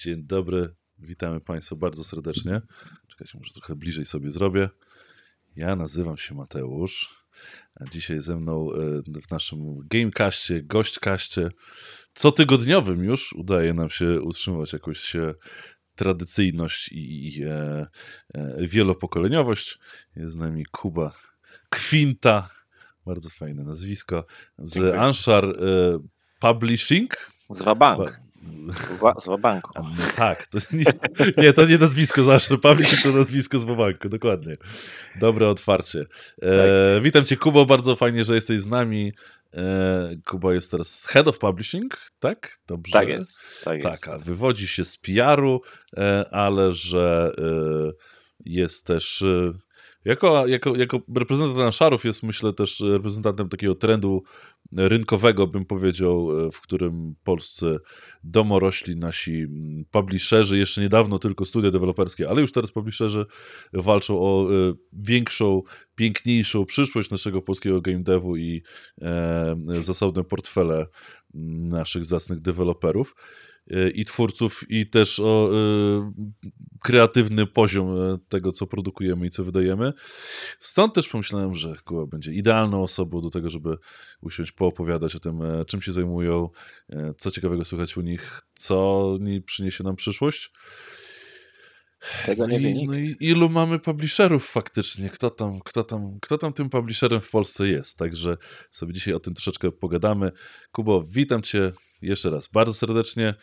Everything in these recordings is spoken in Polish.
Dzień dobry, witamy Państwa bardzo serdecznie. Czekajcie, może trochę bliżej sobie zrobię. Ja nazywam się Mateusz, a dzisiaj ze mną e, w naszym Gamecastie, gośćkaście cotygodniowym już udaje nam się utrzymywać jakąś e, tradycyjność i, i e, e, wielopokoleniowość. Jest z nami Kuba Kwinta, bardzo fajne nazwisko, z Dziękuję. Anshar e, Publishing. Z Wabank. Z Wabanku. No tak, to nie, nie, to nie nazwisko zawsze. Publishing to nazwisko z Wabanku, dokładnie. Dobre otwarcie. E, tak. witam cię Kubo, bardzo fajnie, że jesteś z nami. E, Kuba jest teraz Head of Publishing, tak? Dobrze. Tak jest. Tak, tak jest. tak wywodzi się z PR-u, e, ale że e, jest też e, jako, jako, jako reprezentant szarów jest, myślę, też reprezentantem takiego trendu rynkowego, bym powiedział, e, w którym polscy domorośli, nasi mm, publisherzy, jeszcze niedawno tylko studia deweloperskie, ale już teraz publisherzy walczą o e, większą, piękniejszą przyszłość naszego polskiego game devu i e, zasobne portfele mm, naszych zacnych deweloperów. Y, i twórców, i też o y, kreatywny poziom e, tego, co produkujemy i co wydajemy. Stąd też pomyślałem, że Kuba będzie idealną osobą do tego, żeby usiąść, poopowiadać o tym, e, czym się zajmują, e, co ciekawego słychać u nich, co nie przyniesie nam przyszłość. Tego nie no I, no ilu mamy publisherów faktycznie? Kto tam, kto, tam, kto tam tym publisherem w Polsce jest? Także sobie dzisiaj o tym troszeczkę pogadamy. Kubo, witam cię jeszcze raz bardzo serdecznie.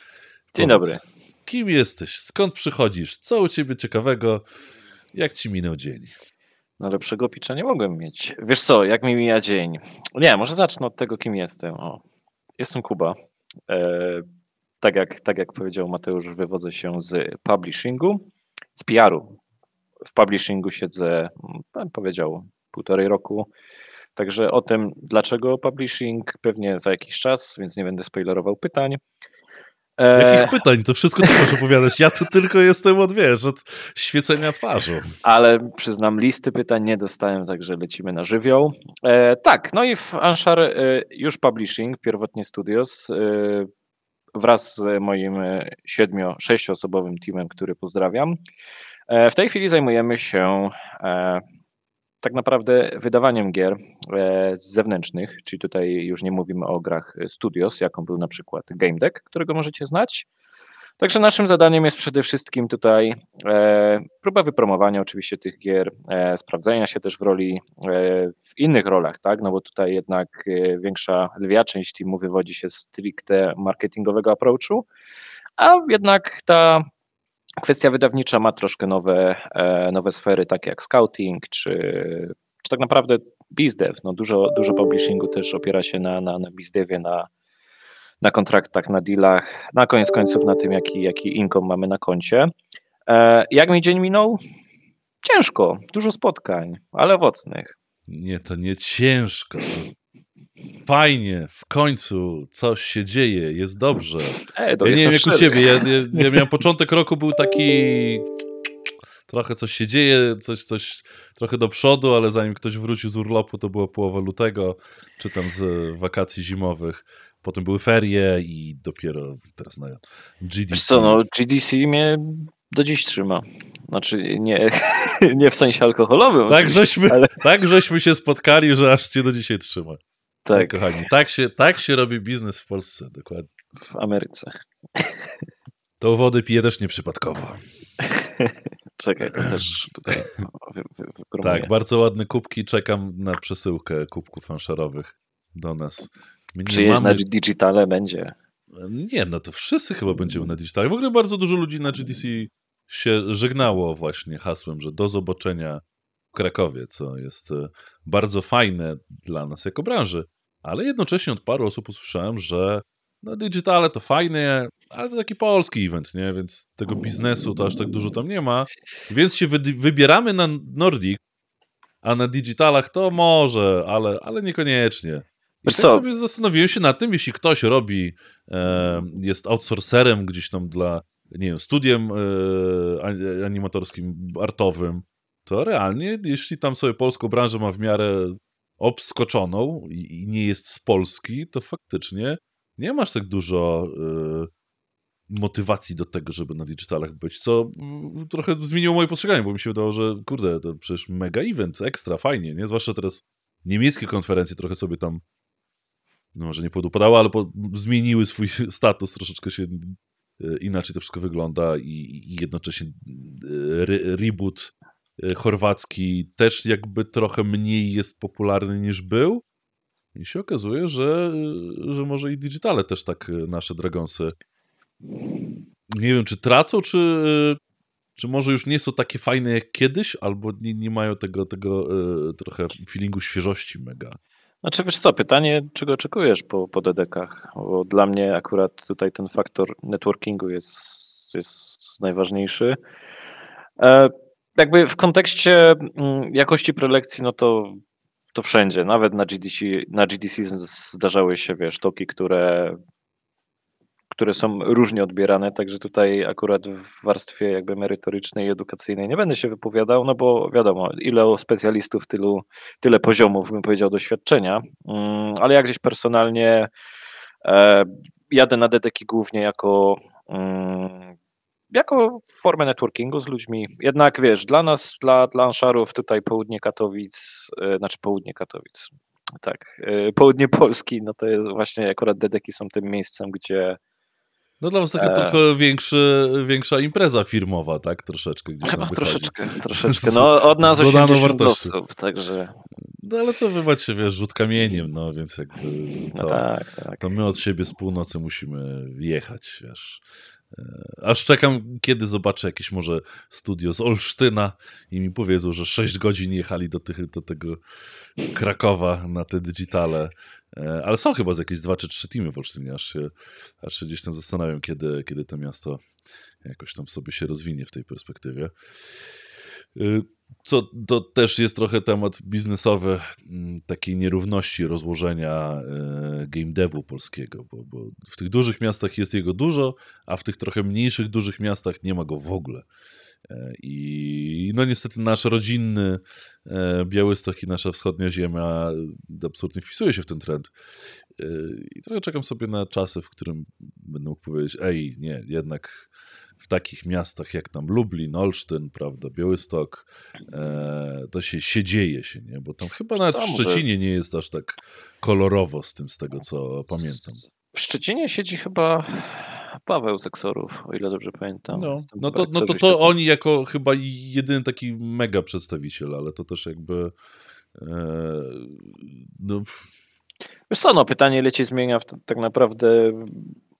Dzień Powiedz, dobry. Kim jesteś? Skąd przychodzisz? Co u ciebie ciekawego? Jak ci minął dzień? No lepszego picza nie mogłem mieć. Wiesz co, jak mi mija dzień? Nie, może zacznę od tego, kim jestem. O, jestem Kuba. E, tak, jak, tak jak powiedział Mateusz, wywodzę się z publishingu, z PR-u. W publishingu siedzę, no, powiedział, półtorej roku. Także o tym, dlaczego publishing, pewnie za jakiś czas, więc nie będę spoilerował pytań. E, Jakich pytań? To wszystko ty możesz opowiadać. Ja tu tylko jestem od, wiesz, od świecenia twarzą. Ale przyznam, listy pytań nie dostałem, także lecimy na żywioł. E, tak, no i w Anshar e, już Publishing, pierwotnie Studios, e, wraz z moim e, siedmiu, sześcioosobowym teamem, który pozdrawiam, e, w tej chwili zajmujemy się tak naprawdę wydawaniem gier e, z zewnętrznych, czyli tutaj już nie mówimy o grach studios, jaką był na przykład Game Deck, którego możecie znać. Także naszym zadaniem jest przede wszystkim tutaj e, próba wypromowania oczywiście tych gier, e, sprawdzenia się też w roli, w innych rolach, tak? No bo tutaj jednak większa lwia część teamu wywodzi się stricte marketingowego approachu, a jednak ta Kwestia wydawnicza ma troszkę nowe, e, nowe sfery, takie jak scouting, czy, czy tak naprawdę bizdev. No dużo, dużo publishingu też opiera się na, na, na bizdevie, na, na kontraktach, na dealach, na koniec końców na tym, jaki, jaki income mamy na koncie. E, jak mi dzień minął? Ciężko, dużo spotkań, ale owocnych. Nie, to nie ciężko. Fajnie, w końcu coś się dzieje, jest dobrze. E, to ja jest nie wiem jak u ciebie, ja, ja, ja miałem początek roku był taki trochę coś się dzieje, coś, coś trochę do przodu, ale zanim ktoś wrócił z urlopu, to była połowa lutego, czy tam z wakacji zimowych. Potem były ferie i dopiero teraz na GDC. Wiesz co, no GDC mnie do dziś trzyma. Znaczy nie, nie w sensie alkoholowym. Tak żeśmy, ale... tak żeśmy się spotkali, że aż cię do dzisiaj trzyma. Tak. tak. Kochani, tak się, tak się robi biznes w Polsce, dokładnie. W Ameryce. To wody piję też nieprzypadkowo. Czekaj, to też tutaj wy, wy, Tak, bardzo ładne kubki. Czekam na przesyłkę kubków fanszerowych do nas. Czy mamy... na digitale będzie? Nie, no to wszyscy chyba będziemy na digitale. W ogóle bardzo dużo ludzi na GDC się żegnało właśnie hasłem, że do zobaczenia w Krakowie, co jest e, bardzo fajne dla nas jako branży, ale jednocześnie od paru osób usłyszałem, że no digitale to fajne, ale to taki polski event, nie? Więc tego biznesu to aż tak dużo tam nie ma. Więc się wy wybieramy na Nordic, a na digitalach to może, ale, ale niekoniecznie. I Wiesz tak sobie zastanowiłem się nad tym, jeśli ktoś robi, e, jest outsourcerem gdzieś tam dla, nie wiem, studiem e, animatorskim, artowym, to realnie, jeśli tam sobie polską branżę ma w miarę obskoczoną i, nie jest z Polski, to faktycznie nie masz tak dużo y, motywacji do tego, żeby na digitalach być, co mm, trochę zmieniło moje postrzeganie, bo mi się wydawało, że kurde, to przecież mega event, ekstra, fajnie, nie? Zwłaszcza teraz niemieckie konferencje trochę sobie tam no może nie podupadały, ale po, zmieniły swój status, troszeczkę się y, inaczej to wszystko wygląda i, i jednocześnie y, re, reboot Y, chorwacki też jakby trochę mniej jest popularny niż był. I się okazuje, że, y, że może i digitale też tak y, nasze Dragonsy. Nie wiem, czy tracą, czy, czy może już nie są takie fajne jak kiedyś, albo nie, nie mają tego, tego trochę feelingu świeżości mega. Znaczy wiesz co, pytanie, czego oczekujesz po, po dedekach? Bo dla mnie akurat tutaj ten faktor networkingu jest, jest najważniejszy. E jakby w kontekście mm, jakości prelekcji, no to, to wszędzie, nawet na GDC, na GDC zdarzały się, wiesz, toki, które, które są różnie odbierane, także tutaj akurat w warstwie jakby merytorycznej i edukacyjnej nie będę się wypowiadał, no bo wiadomo, ile specjalistów, tylu, tyle poziomów, bym powiedział, doświadczenia, mm, ale ja gdzieś personalnie e, jadę na dedeki głównie jako mm, jako formę networkingu z ludźmi. Jednak wiesz, dla nas, dla, lanszarów tutaj południe Katowic, yy, znaczy południe Katowic, tak, yy, południe Polski, no to jest właśnie akurat Dedeki są tym miejscem, gdzie no dla was taka e... trochę większy, większa impreza firmowa, tak? Troszeczkę gdzieś tam troszeczkę, troszeczkę. No od nas 80 osób, także... No ale to wy macie, wiesz, rzut kamieniem, no więc jakby no to, no tak, tak. to my od siebie z północy musimy jechać, wiesz. E, aż czekam, kiedy zobaczę jakieś może studio z Olsztyna i mi powiedzą, że 6 godzin jechali do, tych, do tego Krakowa na te digitale. E, ale są chyba z jakieś 2 czy 3 teamy w Olsztynie, aż się, aż się gdzieś tam zastanawiam, kiedy, kiedy to miasto jakoś tam sobie się rozwinie w tej perspektywie. Co to też jest trochę temat biznesowy mm, takiej nierówności rozłożenia e, game devu polskiego, bo, bo, w tych dużych miastach jest jego dużo, a w tych trochę mniejszych, dużych miastach nie ma go w ogóle. E, I no niestety nasz rodzinny e, Białystok i nasza wschodnia ziemia absolutnie wpisuje się w ten trend. I trochę czekam sobie na czasy, w którym będę mógł powiedzieć, ej, nie, jednak w takich miastach jak tam Lublin, Olsztyn, prawda, Białystok, e, to się, się dzieje się, nie? Bo tam chyba nawet w Szczecinie nie jest aż tak kolorowo z tym, z tego co pamiętam. W Szczecinie siedzi chyba Paweł Seksorów, o ile dobrze pamiętam. No, no to, no to, to oni jako chyba jedyny taki mega przedstawiciel, ale to też jakby e, no... Wiesz co, no, pytanie, ile ci zmienia w, tak naprawdę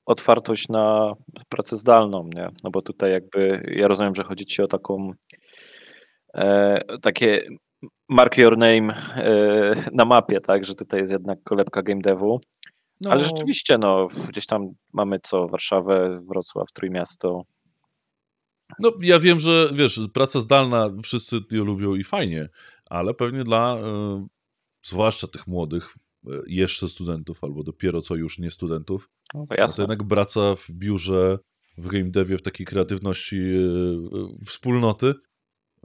otwartość na pracę zdalną, nie? No bo tutaj jakby ja rozumiem, że chodzi ci o taką e, takie mark your name e, na mapie, tak, że tutaj jest jednak kolebka game devu. No. Ale rzeczywiście, no, gdzieś tam mamy co, Warszawę, Wrocław, Trójmiasto. No, ja wiem, że wiesz, praca zdalna wszyscy ją lubią i fajnie, ale pewnie dla y, zwłaszcza tych młodych E, jeszcze studentów, albo dopiero co już nie studentów. No to, jasne. to jednak praca w biurze, w game devie, w takiej kreatywności e, e, wspólnoty,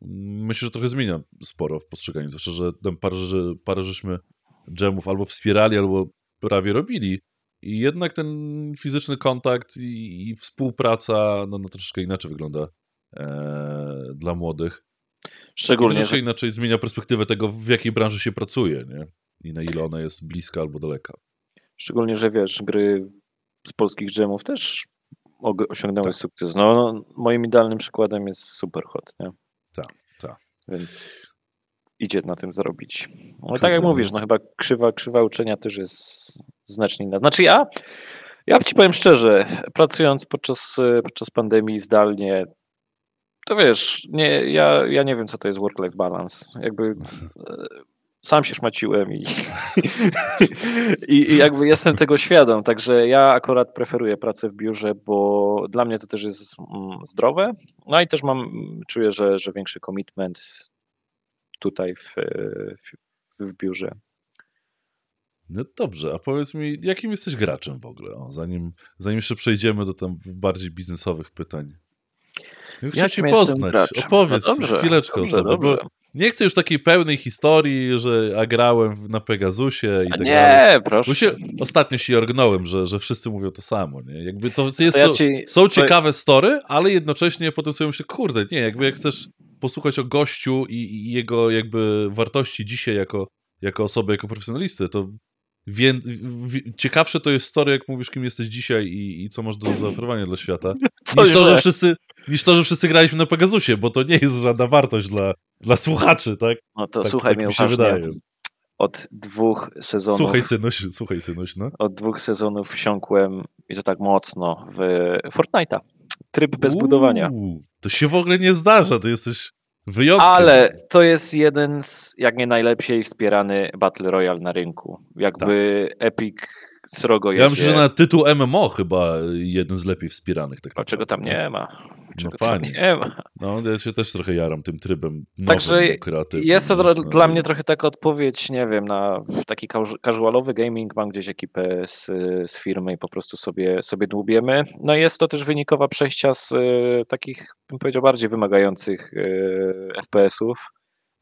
myślę, że trochę zmienia sporo w postrzeganiu. Zwłaszcza, że tam parę, parę żeśmy dżemów albo wspierali, albo prawie robili. I jednak ten fizyczny kontakt i, i współpraca no, no, inaczej wygląda e, dla młodych. Szczególnie. Troszeczkę że... inaczej zmienia perspektywę tego, w jakiej branży się pracuje. Nie? i na ile ona jest bliska albo daleka. Szczególnie, że wiesz, gry z polskich dżemów też osiągnęły tak. sukces. No, no, moim idealnym przykładem jest Superhot, nie? Tak, tak. Więc idzie na tym zarobić. Ale tak jak mówisz, no chyba krzywa, krzywa uczenia też jest znacznie inna. Znaczy ja, ja ci powiem szczerze, pracując podczas, podczas pandemii zdalnie, to wiesz, nie, ja, ja nie wiem, co to jest work-life balance. Jakby sam się szmaciłem i, i, i, jakby jestem tego świadom. Także ja akurat preferuję pracę w biurze, bo dla mnie to też jest mm, zdrowe. No i też mam, czuję, że, że większy commitment tutaj w, w, w biurze. No dobrze, a powiedz mi, jakim jesteś graczem w ogóle? O, zanim, zanim jeszcze przejdziemy do tam bardziej biznesowych pytań. chcę ja cię poznać. Opowiedz no dobrze, chwileczkę dobrze, o sobie, dobrze. bo nie chcę już takiej pełnej historii, że a grałem na Pegasusie i tak nie, dalej. Nie, proszę. Bo się, ostatnio się jorgnąłem, że, że wszyscy mówią to samo. Nie? Jakby to jest, to ja ci... są ciekawe story, ale jednocześnie potem sobie myślę, kurde, nie, jakby jak chcesz posłuchać o gościu i, i jego jakby wartości dzisiaj jako, jako osoby, jako profesjonalisty, to wie, wie, ciekawsze to jest story, jak mówisz, kim jesteś dzisiaj i, i co masz do zaoferowania dla świata, niż to, że wszyscy, niż to, że wszyscy graliśmy na Pegasusie, bo to nie jest żadna wartość dla, dla słuchaczy, tak? No to tak, słuchaj tak mnie, mi się wydaje. Od dwóch sezonów. Słuchaj, synuś, słuchaj, synuś, no. Od dwóch sezonów wsiąkłem i to tak mocno w Fortnite'a. Tryb bez Uuu, budowania. To się w ogóle nie zdarza, to jesteś wyjątkiem. Ale to jest jeden z, jak nie najlepiej wspierany Battle Royale na rynku. Jakby tak. Epic srogo jedzie. Ja myślę, że na tytuł MMO chyba jeden z lepiej wspieranych. Tak Dlaczego tam nie ma? Czego no tam nie ma? No, ja się też trochę jaram tym trybem Także jest to no, dla mnie trochę taka odpowiedź, nie wiem, na taki casualowy gaming, mam gdzieś ekipę z, z firmy i po prostu sobie, sobie dłubiemy. No jest to też wynikowa przejścia z e, takich, bym powiedział, bardziej wymagających e, FPS-ów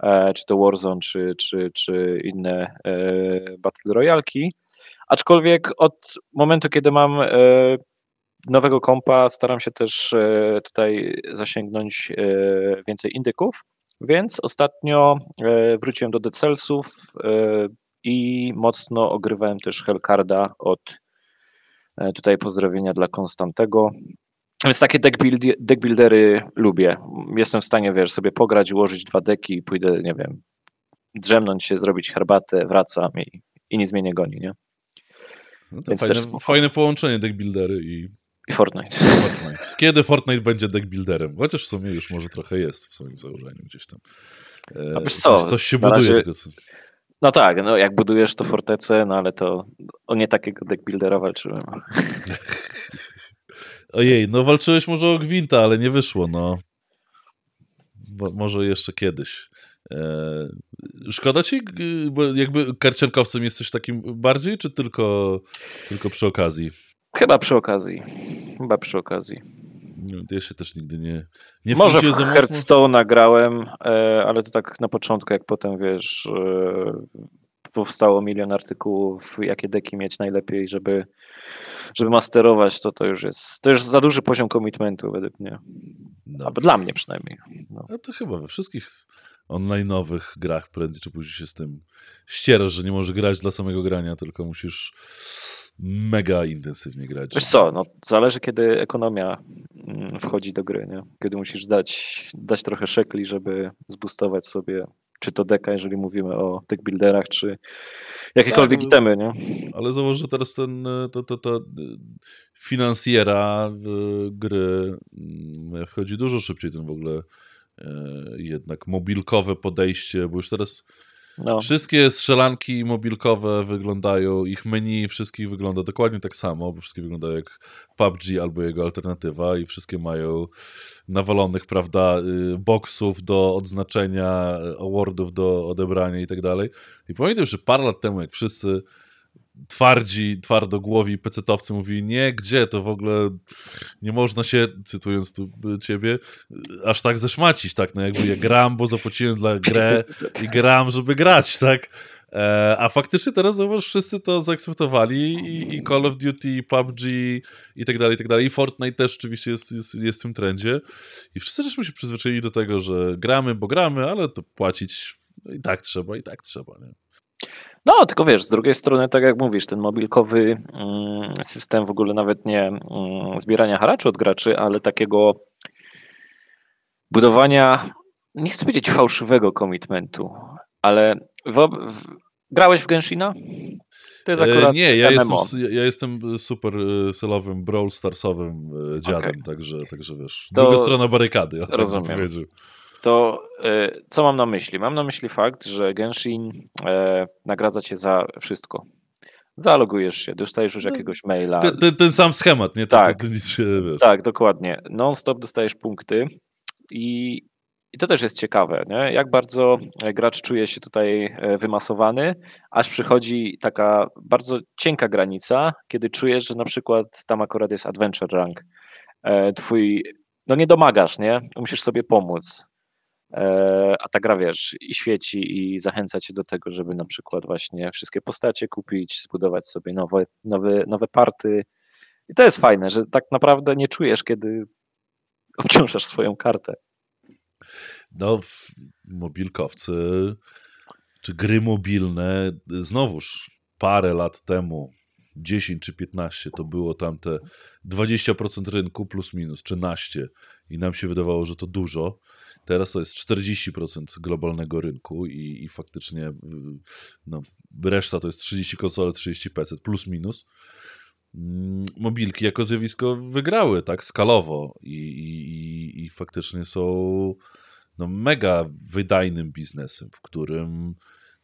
e, czy to Warzone, czy, czy, czy inne Battle Royalki. Aczkolwiek od momentu, kiedy mam e, nowego kompa, staram się też e, tutaj zasięgnąć e, więcej indyków, więc ostatnio wróciłem do Decelsów i mocno ogrywałem też Hellcarda od tutaj pozdrowienia dla Konstantego. Więc takie deck, deck buildery lubię. Jestem w stanie, wiesz, sobie pograć, ułożyć dwa deki i pójdę, nie wiem, drzemnąć się, zrobić herbatę, wracam i, i nic mnie nie goni, nie? No to fajne, fajne, połączenie deckbuildery i... I Fortnite. Fortnite. Kiedy Fortnite będzie deckbuilderem? Chociaż w sumie już może trochę jest w swoim założeniu gdzieś tam. A wiesz e, co, coś, się buduje. Razie... Tylko... No tak, no jak budujesz to fortecę, no ale to o nie takiego deckbuildera walczyłem. Ojej, no walczyłeś może o Gwinta, ale nie wyszło, no. Bo może jeszcze kiedyś. E, szkoda ci, bo jakby karciankowcem jesteś takim bardziej, czy tylko, tylko przy okazji? Chyba przy okazji. Chyba przy okazji. No, ja się też nigdy nie. nie Może w Hearthstone nagrałem, e, ale to tak na początku, jak potem wiesz, e, powstało milion artykułów, jakie deki mieć najlepiej, żeby, żeby masterować, to to już jest. To już za duży poziom komitmentu według mnie. No. dla mnie przynajmniej. No. to chyba we wszystkich online'owych grach prędzej czy później się z tym ścierasz, że nie możesz grać dla samego grania, tylko musisz mega intensywnie grać. Wiesz co, no, zależy kiedy ekonomia mm, wchodzi do gry, nie? kiedy musisz dać, dać trochę szekli, żeby zbustować sobie czy to deka, jeżeli mówimy o tych builderach, czy jakiekolwiek tak, itemy, nie? Ale zauważ, że teraz ten, e, to, to, to e, finansjera w gry mm, wchodzi dużo szybciej, ten w ogóle E, jednak mobilkowe podejście, bo już teraz no. wszystkie strzelanki mobilkowe wyglądają, ich menu wszystkich wygląda dokładnie tak samo, bo wszystkie wyglądają jak PUBG albo jego alternatywa i wszystkie mają nawalonych, prawda, y, boksów do odznaczenia, y, awardów do odebrania i tak dalej. I pamiętam, że parę lat temu, jak wszyscy twardzi, twardogłowi pecetowcy mówili, nie, gdzie, to w ogóle nie można się, cytując tu y, ciebie, y, aż tak zeszmacić, tak, no jakby ja gram, bo zapłaciłem dla grę i gram, żeby grać, tak. E, a faktycznie teraz zobacz, wszyscy to zaakceptowali i, i, Call of Duty, i PUBG i tak dalej, i tak dalej. I Fortnite też oczywiście jest, jest, jest w tym trendzie. I wszyscy żeśmy się przyzwyczaili do tego, że gramy, bo gramy, ale to płacić no i tak trzeba, i tak trzeba, nie? No, tylko wiesz, z drugiej strony, tak jak mówisz, ten mobilkowy mm, system w ogóle nawet nie mm, zbierania haraczu od graczy, ale takiego budowania, nie chcę powiedzieć fałszywego commitmentu, ale w, w, grałeś w Genshina? To jest e, akurat nie, ja jestem, ja jestem, e, super e, selowym, brawl starsowym dziadem, okay. także, także wiesz, to druga strona barykady, ja rozumiem to e, co mam na myśli? Mam na myśli fakt, że Genshin e, nagradza cię za wszystko. Zalogujesz się, dostajesz już no, jakiegoś maila. Ten, ten, ten sam schemat, nie? Tak, to, to, to się, tak dokładnie. Non-stop dostajesz punkty i, i to też jest ciekawe, nie? jak bardzo e, gracz czuje się tutaj wymasowany, aż przychodzi taka bardzo cienka granica, kiedy czujesz, że na przykład tam akurat jest adventure rank, twój, no nie domagasz, nie? Musisz sobie pomóc. E, a ta gra, wiesz, i świeci i zachęca cię do tego, żeby na przykład właśnie wszystkie postacie kupić, zbudować sobie nowe, nowe, nowe party. I to jest fajne, że tak naprawdę nie czujesz, kiedy obciążasz swoją kartę. No, w mobilkowcy czy gry mobilne, znowuż parę lat temu, 10 czy 15, to było tam te 20% rynku plus minus, 13 i nam się wydawało, że to dużo. Teraz to jest 40% globalnego rynku i, i faktycznie no, reszta to jest 30 konsole, 30 PC, plus minus mm, mobilki jako zjawisko wygrały, tak, skalowo i, i, i faktycznie są no, mega wydajnym biznesem, w którym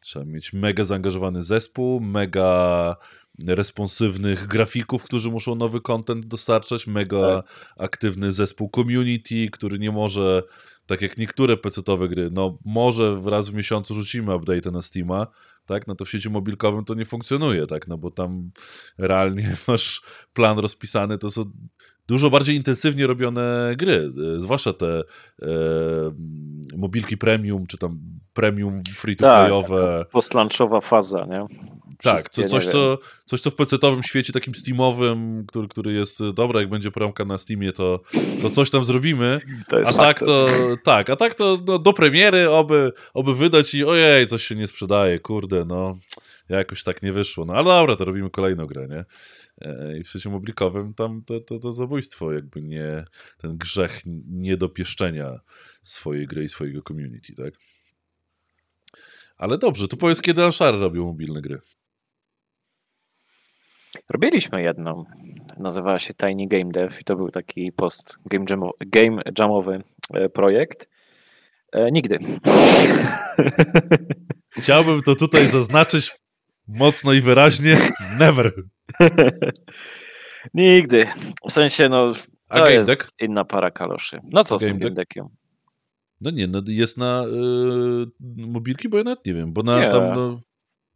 trzeba mieć mega zaangażowany zespół, mega responsywnych grafików, którzy muszą nowy content dostarczać, mega tak. aktywny zespół community, który nie może tak jak niektóre PC-owe gry, no może raz w miesiącu rzucimy update na Steama, tak, no to w sieci mobilkowym to nie funkcjonuje, tak, no bo tam realnie masz plan rozpisany, to są dużo bardziej intensywnie robione gry, y, zwłaszcza te e, mobilki premium, czy tam premium free-to-playowe. Tak, tak. postlunczowa faza, nie? tak, coś, co, coś co w PC-owym świecie, takim Steamowym, który, który jest y, dobra, jak będzie promka na Steamie, to, to coś tam zrobimy. a tak to, tak, a tak to no, do premiery, oby, oby wydać i ojej, coś się nie sprzedaje, kurde, no jakoś tak nie wyszło. No ale dobra, to robimy kolejną grę, nie? E, e, i w sieciu oblikowym tam to, to, to zabójstwo, jakby nie ten grzech niedopieszczenia swojej gry i swojego community, tak? Ale dobrze, to powiedz, kiedy Anshar robił mobilne gry? Robiliśmy jedną. Nazywała się Tiny Game Dev i to był taki post game, jamowy, game jamowy e, projekt. E, nigdy. Chciałbym to tutaj zaznaczyć mocno i wyraźnie. Never. Nigdy. W sensie, no, to A jest deck? inna para kaloszy. No co z tym game deckiem? No nie, no jest na y, mobilki, bo ja nawet nie wiem, bo na nie. tam... No...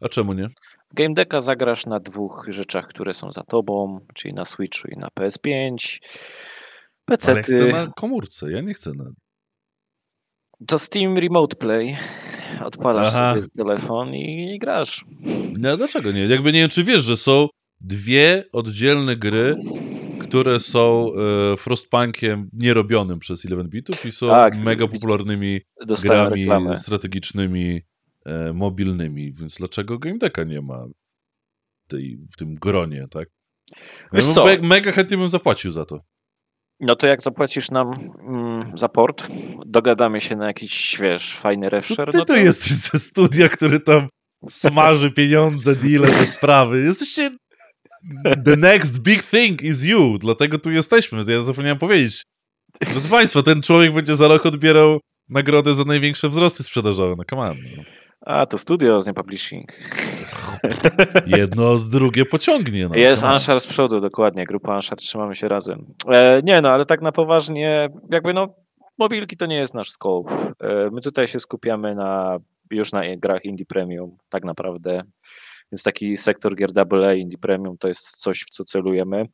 A czemu nie? Game Decka zagrasz na dwóch rzeczach, które są za tobą, czyli na Switchu i na PS5. PC. Ale chcę na komórce, ja nie chcę na... To Steam Remote Play. Odpalasz Aha. sobie telefon i, i grasz. No dlaczego nie? Jakby nie wiem, czy wiesz, że są dwie oddzielne gry, które są e, Frostpunkiem nierobionym przez 11-bitów i są tak, mega popularnymi grami reklamę. strategicznymi, e, mobilnymi, więc dlaczego Game Decka nie ma tej, w tym gronie, tak? Ja co? mega chętnie bym zapłacił za to. No to jak zapłacisz nam mm, za port, dogadamy się na jakiś, wiesz, fajny refresher. No ty no to... jesteś ze studia, który tam smaży pieniądze, deal, te sprawy. Jesteście The next big thing is you, dlatego tu jesteśmy. Ja zapomniałem powiedzieć. Proszę Państwa, ten człowiek będzie za rok odbierał nagrodę za największe wzrosty sprzedażowe. No come on. No. A, to studio, nie publishing. Jedno z drugie pociągnie. No. Jest Anszar z przodu, dokładnie. Grupa Anszar, trzymamy się razem. E, nie, no, ale tak na poważnie, jakby no, mobilki to nie jest nasz scope. E, my tutaj się skupiamy na już na grach indie premium, tak naprawdę. Więc taki sektor gier AA, Indie Premium to jest coś, w co celujemy.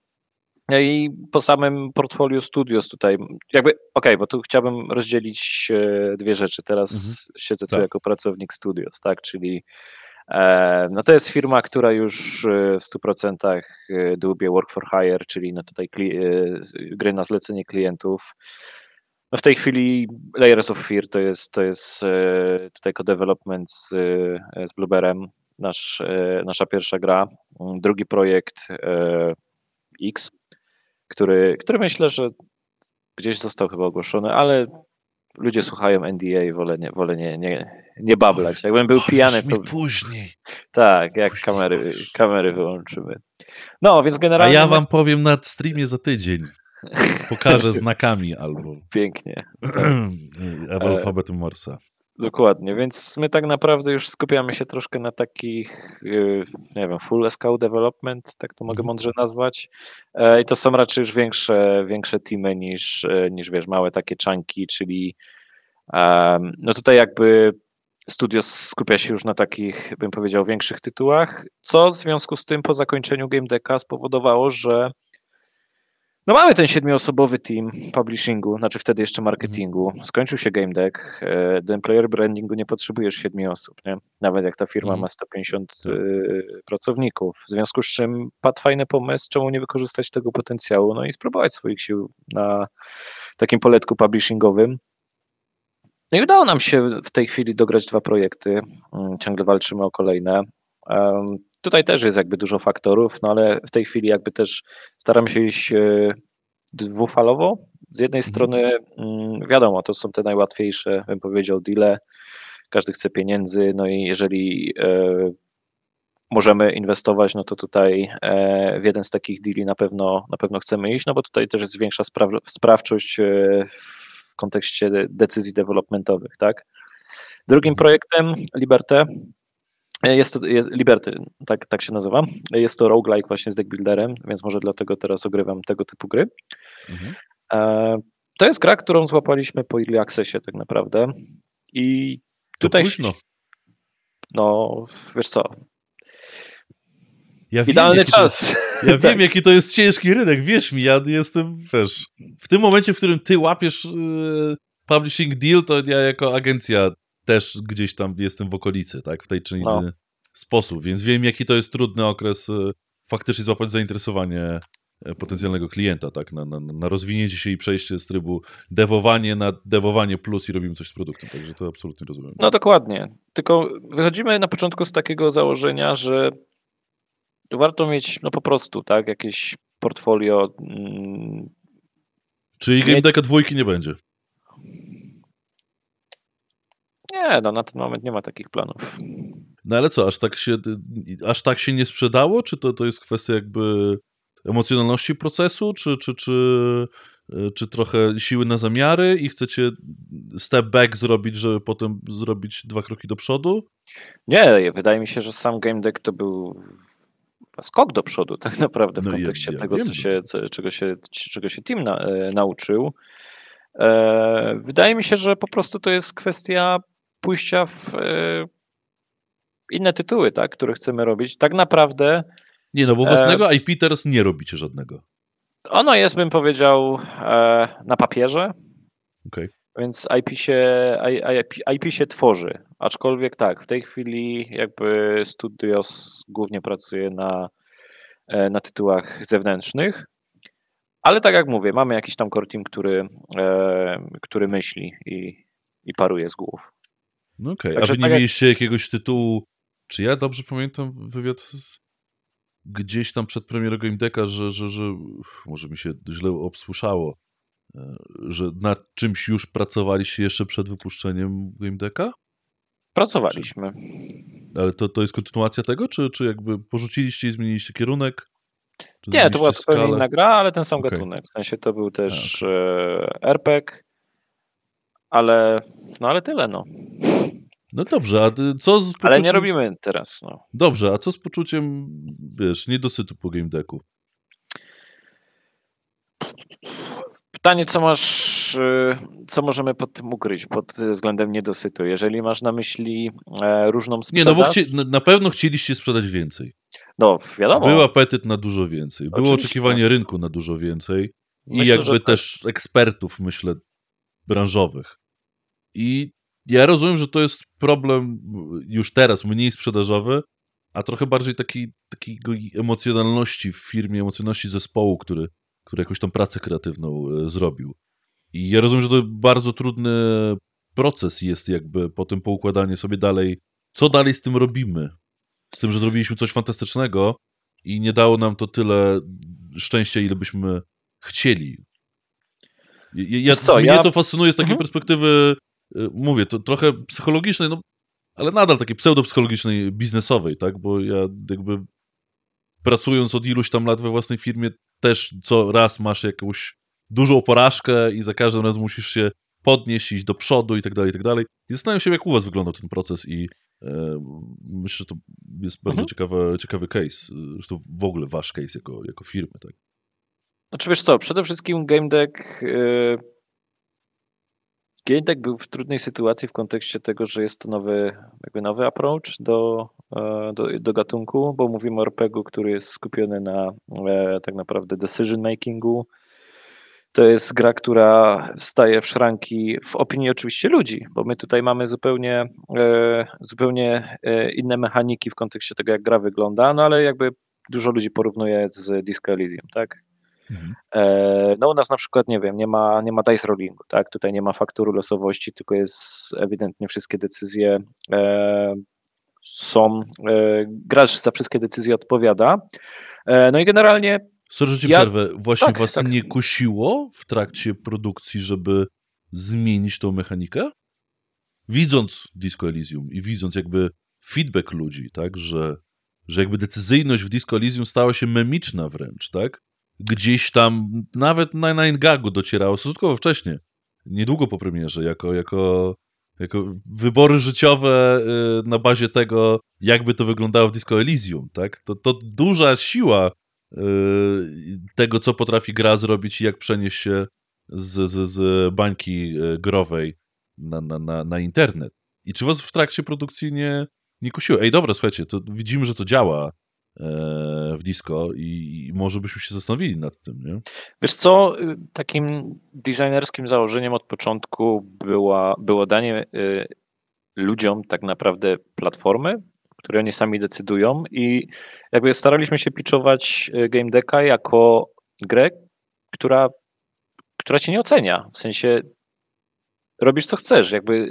No I po samym portfolio studios tutaj, jakby, okej, okay, bo tu chciałbym rozdzielić e, dwie rzeczy. Teraz mhm. siedzę tu tak. jako pracownik studios, tak, czyli e, no to jest firma, która już e, w 100% dłubie work for hire, czyli no tutaj gry na zlecenie klientów. No w tej chwili Layers of Fear to jest, to jest tutaj co development z, z Blueberem, nasz, e, nasza pierwsza gra. Drugi projekt e, X, który, który myślę, że gdzieś został chyba ogłoszony, ale ludzie słuchają NDA i wolę nie, wolę nie, nie, nie bablać. Jakbym był pijany, to... później. Tak, jak później, kamery, kamery wyłączymy. No, więc generalnie... A ja wam powiem na streamie za tydzień. Pokażę znakami albo... Pięknie. Tak. Alfabetem Morsa. Dokładnie, więc my tak naprawdę już skupiamy się troszkę na takich, y, nie wiem, full SKU development, tak to mogę mhm. mądrze nazwać. E, I to są raczej już większe, większe teamy niż, e, niż wiesz, małe takie czanki, czyli no tutaj jakby studio skupia się już na takich, bym powiedział, większych tytułach, co w związku z tym po zakończeniu Game Decka spowodowało, że no mamy ten siedmiuosobowy team publishingu, znaczy wtedy jeszcze marketingu. Mhm. Skończył się game deck. E, do employer brandingu nie potrzebujesz siedmiu osób, nie? Nawet jak ta firma mhm. ma 150 y, tak. e, pracowników. W związku z czym padł fajny pomysł, czemu nie wykorzystać tego potencjału, no i spróbować swoich sił na takim poletku publishingowym. No i udało nam się w tej chwili dograć dwa projekty. Mm, ciągle walczymy o kolejne tutaj też jest jakby dużo faktorów, no ale w tej chwili jakby też staramy się iść e, dwufalowo. Z jednej mhm. strony mm, wiadomo, to są te najłatwiejsze, bym powiedział, deale. Każdy chce pieniędzy, no i jeżeli e, możemy inwestować, no to tutaj e, w jeden z takich deali na pewno, na pewno chcemy iść, no bo tutaj też jest większa spraw, sprawczość w kontekście decyzji dewelopmentowych, tak? Drugim mhm. projektem, Liberté, jest to jest Liberty, tak, tak się nazywa. Jest to roguelike właśnie z deckbuilderem, więc może dlatego teraz ogrywam tego typu gry. Mhm. E, to jest gra, którą złapaliśmy po Early Accessie tak naprawdę. I tutaj... To późno. No, wiesz co, ja Idealny wiem, czas. Jest, ja tak. wiem, jaki to jest ciężki rynek, wierz mi, ja jestem, wiesz, w tym momencie, w którym ty łapiesz y, publishing deal, to ja jako agencja też gdzieś tam jestem w okolicy, tak, w tej czy inny no. sposób, więc wiem, jaki to jest trudny okres e, faktycznie złapać zainteresowanie e, potencjalnego klienta, tak, na, na, na rozwinięcie się i przejście z trybu dewowanie na dewowanie plus i robimy coś z produktem, także to absolutnie rozumiem. No dokładnie, tylko wychodzimy na początku z takiego założenia, że warto mieć no po prostu, tak, jakieś portfolio. Mm, Czyli Game Decka dwójki nie będzie. Nie, no na ten moment nie ma takich planów. No ale co, aż tak się, aż tak się nie sprzedało? Czy to, to jest kwestia jakby emocjonalności procesu, czy, czy, czy, e, czy trochę siły na zamiary i chcecie step back zrobić, żeby potem zrobić dwa kroki do przodu? Nie, wydaje mi się, że sam game deck to był skok do przodu tak naprawdę w no kontekście ja, ja tego, co się, co, czego, się, czego się team na, e, nauczył. E, wydaje mi się, że po prostu to jest kwestia pójścia w e, inne tytuły, tak, które chcemy robić. Tak naprawdę. Nie, no bo e, własnego e, IP teraz nie robicie żadnego. Ono jest, bym powiedział, e, na papierze. Okay. Więc IP się, IP, IP się tworzy. Aczkolwiek tak, w tej chwili jakby Studios głównie pracuje na, e, na tytułach zewnętrznych. Ale tak jak mówię, mamy jakiś tam core team, który, e, który myśli i, i paruje z głów. No okej, okay. a wy nie tak mieliście jak... jakiegoś tytułu, czy ja dobrze pamiętam wywiad z... gdzieś tam przed premierą Game Decka, że, że, że może mi się źle obsłyszało, e, że nad czymś już pracowaliście jeszcze przed wypuszczeniem Game Decka? Pracowaliśmy. Czy... Ale to, to jest kontynuacja tego, czy, czy jakby porzuciliście i zmieniliście kierunek? Nie, to była zupełnie inna gra, ale ten sam okay. gatunek. W sensie to był też A, e, RPG, e ale, no ale tyle, no. No dobrze, a co z poczuciem... Ale nie robimy teraz, no. Dobrze, a co z poczuciem, wiesz, niedosytu po game decku? Pytanie, co masz, y, co możemy pod tym ukryć, pod względem niedosytu, jeżeli masz na myśli e, różną sprzedaż? Nie, no bo chci- na pewno chcieliście sprzedać więcej. No, wiadomo. Był apetyt na dużo więcej, Oczywiście. było oczekiwanie rynku na dużo więcej i myślę, jakby tak. też ekspertów, myślę, branżowych. I ja rozumiem, że to jest problem już teraz mniej sprzedażowy, a trochę bardziej taki, takiego emocjonalności w firmie, emocjonalności zespołu, który, który jakąś tam pracę kreatywną e, zrobił. I ja rozumiem, że to bardzo trudny proces jest jakby po tym poukładanie sobie dalej, co dalej z tym robimy. Z tym, że zrobiliśmy coś fantastycznego i nie dało nam to tyle szczęścia, ile byśmy chcieli. Ja, co, mnie ja... to fascynuje z takiej mhm. perspektywy, y, mówię, to trochę psychologicznej, no, ale nadal takiej pseudopsychologicznej, biznesowej, tak? Bo ja jakby pracując od iluś tam lat we własnej firmie, też co raz masz jakąś dużą porażkę i za każdym razem musisz się podnieść, iść do przodu i tak dalej, i tak dalej. I zastanawiam się, jak u was wyglądał ten proces i e, myślę, że to jest bardzo mhm. ciekawy, ciekawy case, to w ogóle wasz case jako, jako firmy, tak? Znaczy wiesz co, przede wszystkim game deck... Yy, game deck był w trudnej sytuacji w kontekście tego, że jest to nowy, jakby nowy approach do, e, do, do gatunku, bo mówimy o RPG-u, który jest skupiony na e, tak naprawdę decision makingu. To jest gra, która staje w szranki w opinii oczywiście ludzi, bo my tutaj mamy zupełnie, e, zupełnie inne mechaniki w kontekście tego, jak gra wygląda, no ale jakby dużo ludzi porównuje z Disco Elysium, tak? Mhm. E, no u nas na przykład, nie wiem, nie ma, nie ma dice rollingu, tak? Tutaj nie ma faktury losowości, tylko jest ewidentnie wszystkie decyzje e, są, e, gracz za wszystkie decyzje odpowiada. E, no i generalnie... Sorry, ja... przerwę. Właśnie tak, was tak. nie kusiło w trakcie produkcji, żeby zmienić tą mechanikę? Widząc Disco Elysium i widząc jakby feedback ludzi, tak, że, że jakby decyzyjność w Disco Elysium stała się memiczna wręcz, tak? gdzieś tam, nawet na Nine Gagu docierało stosunkowo wcześnie, niedługo po premierze, jako, jako, jako wybory życiowe y, na bazie tego, jakby to wyglądało w Disco Elysium, tak? To, to duża siła y, tego, co potrafi gra zrobić i jak przenieść się z, z, z bańki y, growej na, na, na, na internet. I czy was w trakcie produkcji nie, nie kusiło? Ej, dobra, słuchajcie, to widzimy, że to działa. E, w disco i, może byśmy się zastanowili nad tym, nie? Wiesz co, y, takim designerskim założeniem od początku była, było danie y, ludziom tak naprawdę platformy, które oni sami decydują i jakby staraliśmy się pitchować y, Game Decka jako grę, która, która cię nie ocenia, w sensie robisz co chcesz, jakby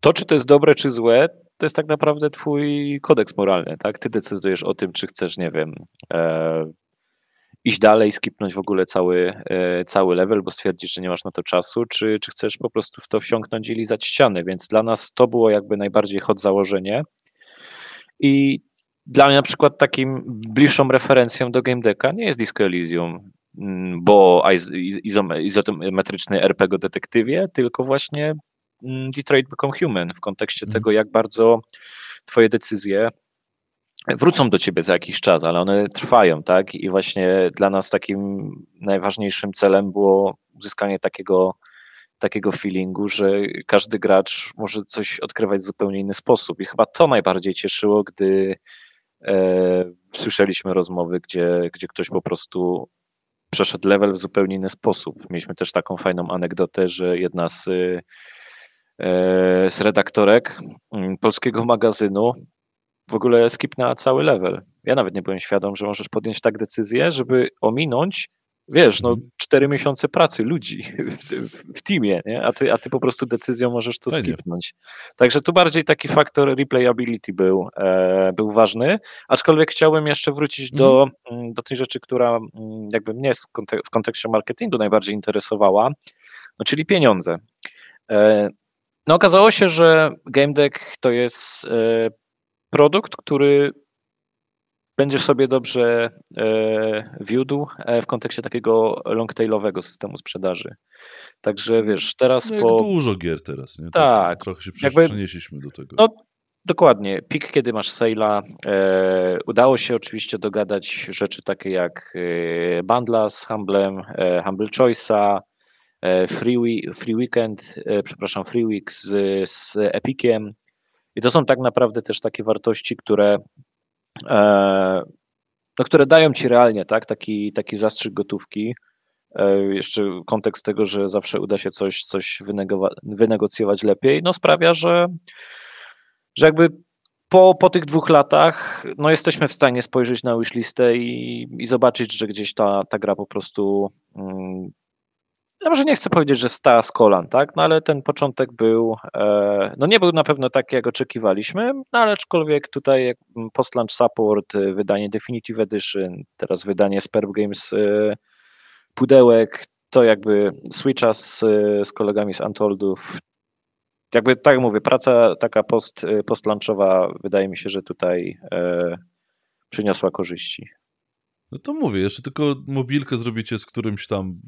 to, czy to jest dobre, czy złe, to jest tak naprawdę twój kodeks moralny, tak? Ty decydujesz o tym, czy chcesz, nie wiem, e, iść dalej, skipnąć w ogóle cały, e, cały level, bo stwierdzisz, że nie masz na to czasu, czy, czy chcesz po prostu w to wsiąknąć i lizać ściany, więc dla nas to było jakby najbardziej hot założenie i dla mnie na przykład takim bliższą referencją do Game Decka nie jest Disco Elysium, mm, bo iz, iz, izometryczny RPG o detektywie, tylko właśnie Mm, Detroit Become Human w kontekście mhm. tego, jak bardzo twoje decyzje wrócą do ciebie za jakiś czas, ale one trwają, tak? I właśnie dla nas takim najważniejszym celem było uzyskanie takiego, takiego feelingu, że każdy gracz może coś odkrywać w zupełnie inny sposób. I chyba to najbardziej cieszyło, gdy e, słyszeliśmy rozmowy, gdzie, gdzie ktoś po prostu przeszedł level w zupełnie inny sposób. Mieliśmy też taką fajną anegdotę, że jedna z E, z redaktorek mm, polskiego magazynu w ogóle skip na cały level. Ja nawet nie byłem świadom, że możesz podjąć tak decyzję, żeby ominąć, wiesz, no mhm. cztery miesiące pracy ludzi w, w, teamie, nie? A, ty, a ty po prostu decyzją możesz to Fajnie. skipnąć. Także tu bardziej taki faktor replayability był, e, był ważny, aczkolwiek chciałbym jeszcze wrócić do, mhm. Mm, do tej rzeczy, która mm, jakby mnie w kontekście marketingu najbardziej interesowała, no czyli pieniądze. E, no okazało się, że Game Deck to jest e, produkt, który będziesz sobie dobrze e, wiódł e, w kontekście takiego longtailowego systemu sprzedaży. Także wiesz, teraz no po... dużo gier teraz, nie? Tak, tak. Trochę się jakby... przenieśliśmy do tego. No, Dokładnie. Pik, kiedy masz sale'a. E, udało się oczywiście dogadać rzeczy takie jak e, bundla z Humblem, e, Humble Choice'a, E, free, week, free Weekend, e, przepraszam, Free Week z, z Epiciem. I to są tak naprawdę też takie wartości, które, e, no, które dają ci realnie tak? taki, taki zastrzyk gotówki. Jeszcze kontekst tego, że zawsze uda się coś, coś wynegocjować lepiej, no sprawia, że, że jakby po, po tych dwóch latach no jesteśmy w stanie spojrzeć na wishlistę i, i zobaczyć, że gdzieś ta, ta gra po prostu mm, no może nie chcę powiedzieć, że wstała z kolan, tak, no ale ten początek był, e, no nie był na pewno taki, jak oczekiwaliśmy, no ale aczkolwiek tutaj post-launch support, e, wydanie Definitive Edition, teraz wydanie Sperb Games e, pudełek, to jakby Switcha z, z kolegami z Antoldów, jakby tak mówię, praca taka post, post wydaje mi się, że tutaj e, przyniosła korzyści. No to mówię, jeszcze tylko mobilkę zrobicie z którymś tam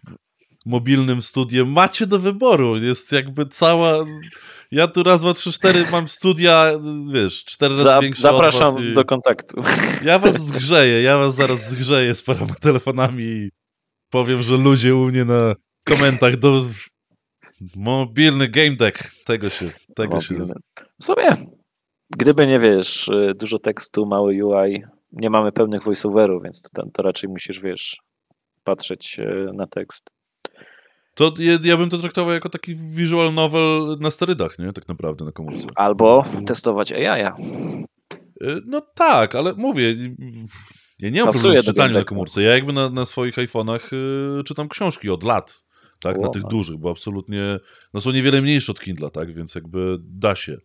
mobilnym studiem macie do wyboru. Jest jakby cała... Ja tu raz, dwa, trzy, cztery mam studia, wiesz, cztery razy Zap, większe Zapraszam i... do kontaktu. Ja was zgrzeję, ja was zaraz zgrzeję z paroma telefonami i powiem, że ludzie u mnie na komentach do... Mobilny game deck. Tego się... Tego Mobilny. się... Sobie. Gdyby nie wiesz, y, dużo tekstu, mały UI, nie mamy pełnych voiceoverów, więc to, to raczej musisz, wiesz, patrzeć y, na tekst. To ja, ja, bym to traktował jako taki visual novel na sterydach, nie? Tak naprawdę na komórce. Albo testować AI. -a. Y, no tak, ale mówię, y, ja nie mam Pasuje no, problemu z czytaniem na komórce. Ja jakby na, na swoich iPhone'ach y, czytam książki od lat, tak, wow. na tych dużych, bo absolutnie, no są niewiele mniejsze od Kindle, tak, więc jakby da się.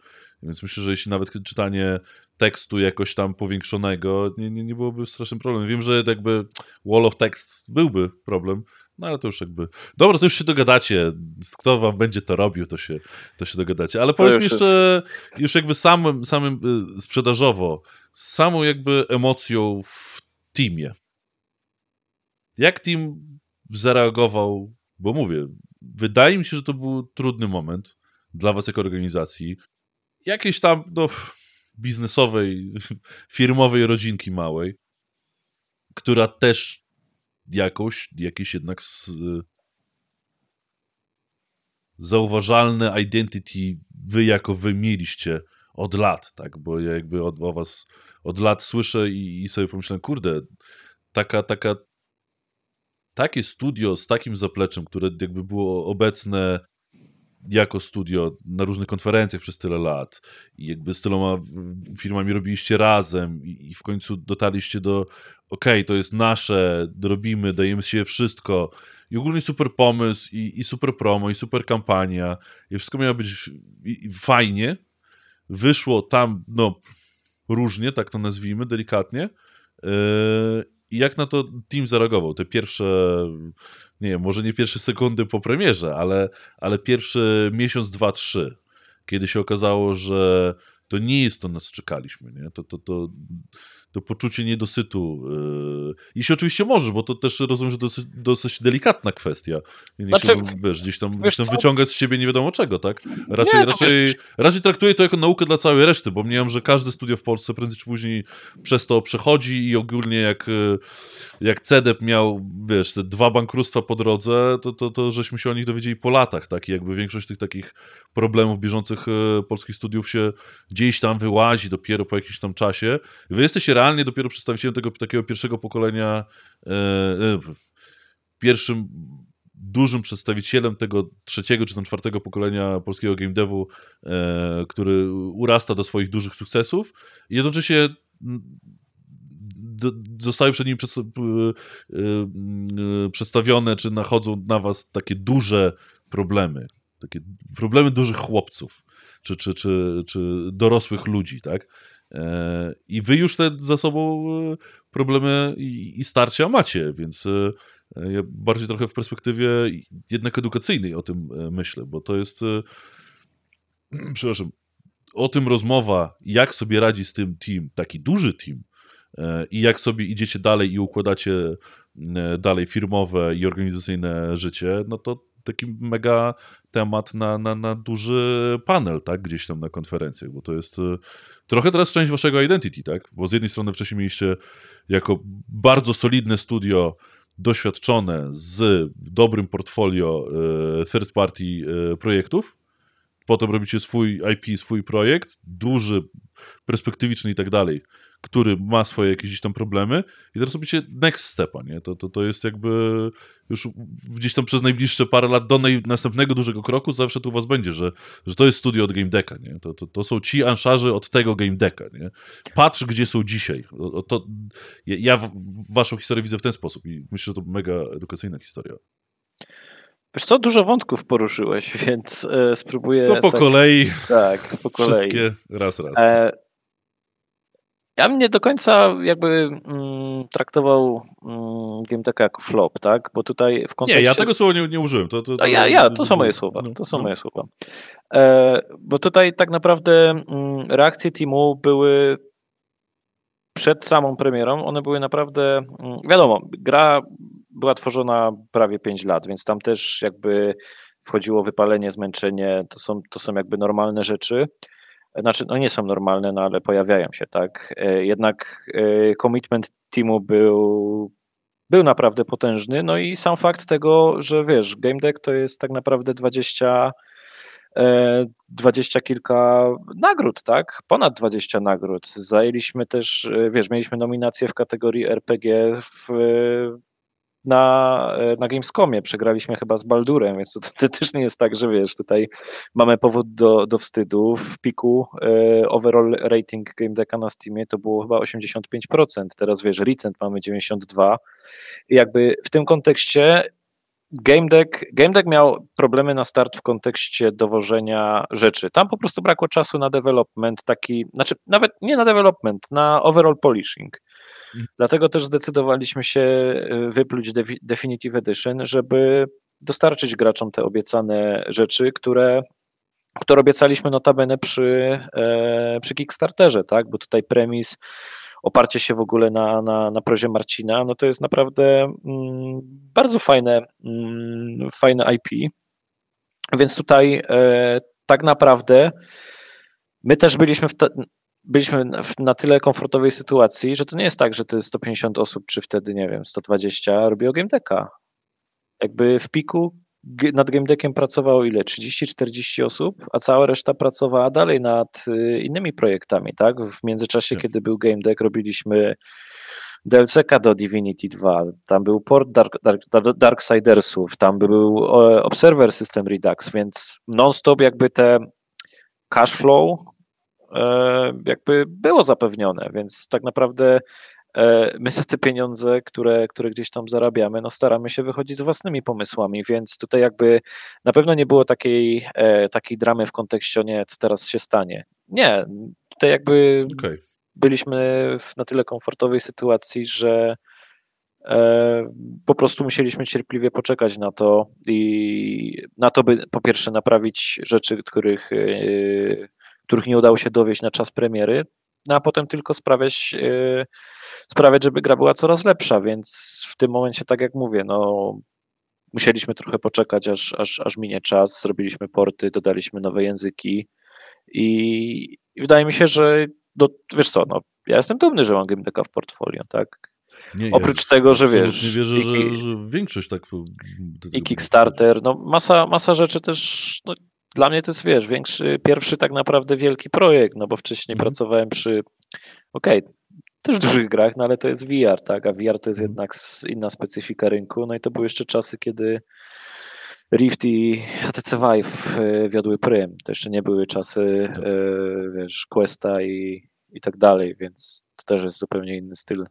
Więc myślę, że jeśli nawet czytanie tekstu jakoś tam powiększonego nie, nie, nie byłoby strasznym problemem. Wiem, że jakby wall of text byłby problem, no ale to już jakby. Dobra, to już się dogadacie. Kto wam będzie to robił, to się, to się dogadacie. Ale powiedz mi jeszcze, jest... już jakby samym, samym y, sprzedażowo, samą jakby emocją w teamie. Jak team zareagował? Bo mówię, wydaje mi się, że to był trudny moment dla was jako organizacji. Jakiejś tam, no, biznesowej, firmowej rodzinki małej, która też jakoś, jakieś jednak z, y, zauważalne identity wy jako wy mieliście od lat, tak? Bo ja jakby od, o was od lat słyszę i, i sobie pomyślałem, kurde, taka, taka, takie studio z takim zapleczem, które jakby było obecne jako studio na różnych konferencjach przez tyle lat i jakby z tyloma firmami robiliście razem i, i w końcu dotarliście do okej, okay, to jest nasze, robimy, dajemy się wszystko i ogólnie super pomysł i, i super promo i super kampania i wszystko miało być fajnie, wyszło tam no różnie, tak to nazwijmy delikatnie yy, i jak na to team zareagował? Te pierwsze nie wiem, może nie pierwsze sekundy po premierze, ale, ale pierwszy miesiąc, dwa, trzy, kiedy się okazało, że to nie jest to, nas czekaliśmy. Nie? To, to, to, to poczucie niedosytu. Yy, jeśli oczywiście możesz, bo to też rozumiem, że dosyć, dosyć delikatna kwestia. Nie znaczy, wiesz, gdzieś tam, wiesz gdzieś tam wyciągać z siebie nie wiadomo czego, tak? Raczej, nie, raczej, wiesz... raczej traktuję to jako naukę dla całej reszty, bo mniemam, że każdy studio w Polsce prędzej czy później przez to przechodzi i ogólnie jak, yy, jak CEDEP miał, wiesz, te dwa bankructwa po drodze, to, to, to żeśmy się o nich dowiedzieli po latach, tak? I jakby większość tych takich problemów bieżących yy, polskich studiów się dzieje gdzieś tam wyłazi dopiero po jakimś tam czasie. Wy jesteście realnie dopiero przedstawicielem tego takiego pierwszego pokolenia, e, e, pierwszym dużym przedstawicielem tego trzeciego czy tam czwartego pokolenia polskiego game devu, e, który urasta do swoich dużych sukcesów. I jednocześnie zostały przed nim e, e, przedstawione, czy nachodzą na was takie duże problemy, takie problemy dużych chłopców, czy, czy, czy, czy dorosłych ludzi, tak? E, I wy już te za sobą e, problemy i, starcia macie, więc e, ja bardziej trochę w perspektywie jednak edukacyjnej o tym myślę, bo to jest, przepraszam, o tym rozmowa, jak sobie radzi z tym team, taki duży team, i jak sobie idziecie dalej i układacie dalej firmowe i organizacyjne życie, no to taki mega temat na, na, na duży panel, tak, gdzieś tam na konferencjach, bo to jest y, trochę teraz część waszego identity, tak, bo z jednej strony wcześniej mieliście jako bardzo solidne studio doświadczone z dobrym portfolio y, third party y, projektów, potem robicie swój IP, swój projekt, duży perspektywiczny i tak dalej, który ma swoje jakieś tam problemy i teraz robicie next stepa, nie? To, to, to jest jakby już gdzieś tam przez najbliższe parę lat do następnego dużego kroku zawsze tu u was będzie, że, że to jest studio od Game Decka, nie? To, to, to są ci anszarzy od tego Game Decka, nie? Patrz, gdzie są dzisiaj. O, to, ja, ja waszą historię widzę w ten sposób i myślę, że to mega edukacyjna historia. Wiesz co, dużo wątków poruszyłeś, więc e, spróbuję... To po tak, kolei. Tak, po kolei. Wszystkie raz, raz. E, ja bym nie do końca jakby mm, traktował mm, GameTeka jako flop, tak? Bo tutaj w kontekście... Nie, ja tego słowa nie, nie użyłem. To, to, to... No ja, ja, to są moje słowa. No, to są no. moje słowa. E, bo tutaj tak naprawdę mm, reakcje teamu były przed samą premierą, one były naprawdę... Mm, wiadomo, gra była tworzona prawie 5 lat, więc tam też jakby wchodziło wypalenie, zmęczenie, to są, to są jakby normalne rzeczy. Znaczy, no nie są normalne, no ale pojawiają się, tak. E, jednak e, commitment teamu był, był naprawdę potężny, no i sam fakt tego, że wiesz, game deck to jest tak naprawdę 20 e, dwadzieścia kilka nagród, tak? Ponad 20 nagród. Zajęliśmy też, wiesz, mieliśmy nominację w kategorii RPG w na, e, na Gamescomie. Przegraliśmy chyba z Baldurem, więc to, to, też nie jest tak, że wiesz, tutaj mamy powód do, do wstydu. W piku y, overall rating Game Decka na Steamie to było chyba 85%. Teraz wiesz, Recent mamy 92%. I jakby w tym kontekście Game Deck, Game Deck miał problemy na start w kontekście dowożenia rzeczy. Tam po prostu brakło czasu na development, taki, znaczy nawet nie na development, na overall polishing. Mhm. Dlatego też zdecydowaliśmy się e, wypluć Definitive Edition, żeby dostarczyć graczom te obiecane rzeczy, które które obiecaliśmy notabene przy, e, przy Kickstarterze, tak? Bo tutaj premis, oparcie się w ogóle na, na, na prozie Marcina, no to jest naprawdę mm, bardzo fajne, mm, fajne IP. Więc tutaj e, tak naprawdę my też byliśmy w byliśmy na tyle komfortowej sytuacji, że to nie jest tak, że te 150 osób, czy wtedy, nie wiem, 120 robiło game decka. Jakby w piku nad game deckiem pracowało ile? 30-40 osób, a cała reszta pracowała dalej nad y, innymi projektami, tak? W międzyczasie, tak. kiedy był game deck, robiliśmy dlc do Divinity 2, tam był port Dark, Dark, Darksidersów, tam był Observer System Redux, więc non-stop jakby te cash flow E, jakby było zapewnione, więc tak naprawdę e, my za te pieniądze, które, które gdzieś tam zarabiamy, no staramy się wychodzić z własnymi pomysłami, więc tutaj jakby na pewno nie było takiej, e, takiej dramy w kontekście, nie, co teraz się stanie. Nie, tutaj jakby okay. byliśmy w na tyle komfortowej sytuacji, że po prostu musieliśmy cierpliwie poczekać na to i na to, by po pierwsze naprawić rzeczy, których których nie udało się dowieść na czas premiery, no a potem tylko sprawiać, yy, sprawiać, żeby gra była coraz lepsza, więc w tym momencie, tak jak mówię, no musieliśmy trochę poczekać, aż, aż, aż minie czas, zrobiliśmy porty, dodaliśmy nowe języki i, i wydaje mi się, że wiesz co, no, ja jestem dumny, że mam Game Decka w portfolio, tak? Nie, Oprócz ja tego, że wiesz. Nie wierzę, i, że, że, większość tak. I Kickstarter, no masa, masa rzeczy też. No, dla mnie to jest, wiesz, większy, pierwszy tak naprawdę wielki projekt, no bo wcześniej mhm. pracowałem przy, okej, okay, też dużych grach, no ale to jest VR, tak, a VR to jest mhm. jednak inna specyfika rynku, no i to były jeszcze czasy, kiedy Rift i HTC Vive e, wiodły prym, to jeszcze nie były czasy, tak. e, wiesz, Questa i, i tak dalej, więc to też jest zupełnie inny styl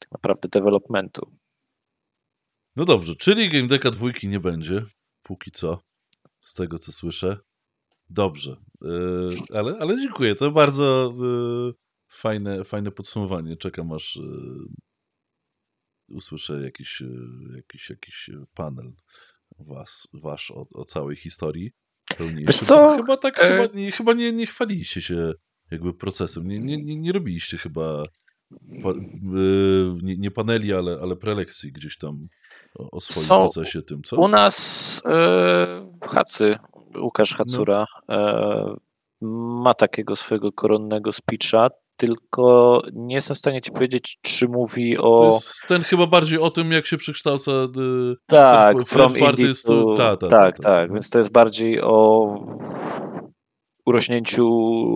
tak naprawdę developmentu. No dobrze, czyli Game Decka dwójki nie będzie, póki co z tego co słyszę. Dobrze, yy, ale, ale dziękuję. To bardzo yy, fajne, fajne podsumowanie. Czekam aż yy, usłyszę jakiś, jakiś, jakiś panel was, wasz o, o całej historii. Wiesz co? Chyba tak, e... chyba, nie, chyba nie, nie chwaliliście się jakby procesem. Nie, nie, nie, nie robiliście chyba Pa, y, nie, nie, paneli, ale, ale prelekcji gdzieś tam o, o swoim procesie tym, co? U nas yy, Hacy, Łukasz no. Hacura no. ma takiego swojego koronnego speecha, tylko nie jestem w stanie ci powiedzieć, czy mówi o... ten chyba bardziej o tym, jak się przekształca y, tak, from to... ta, ta, tak, ta, tak, więc to jest bardziej o urośnięciu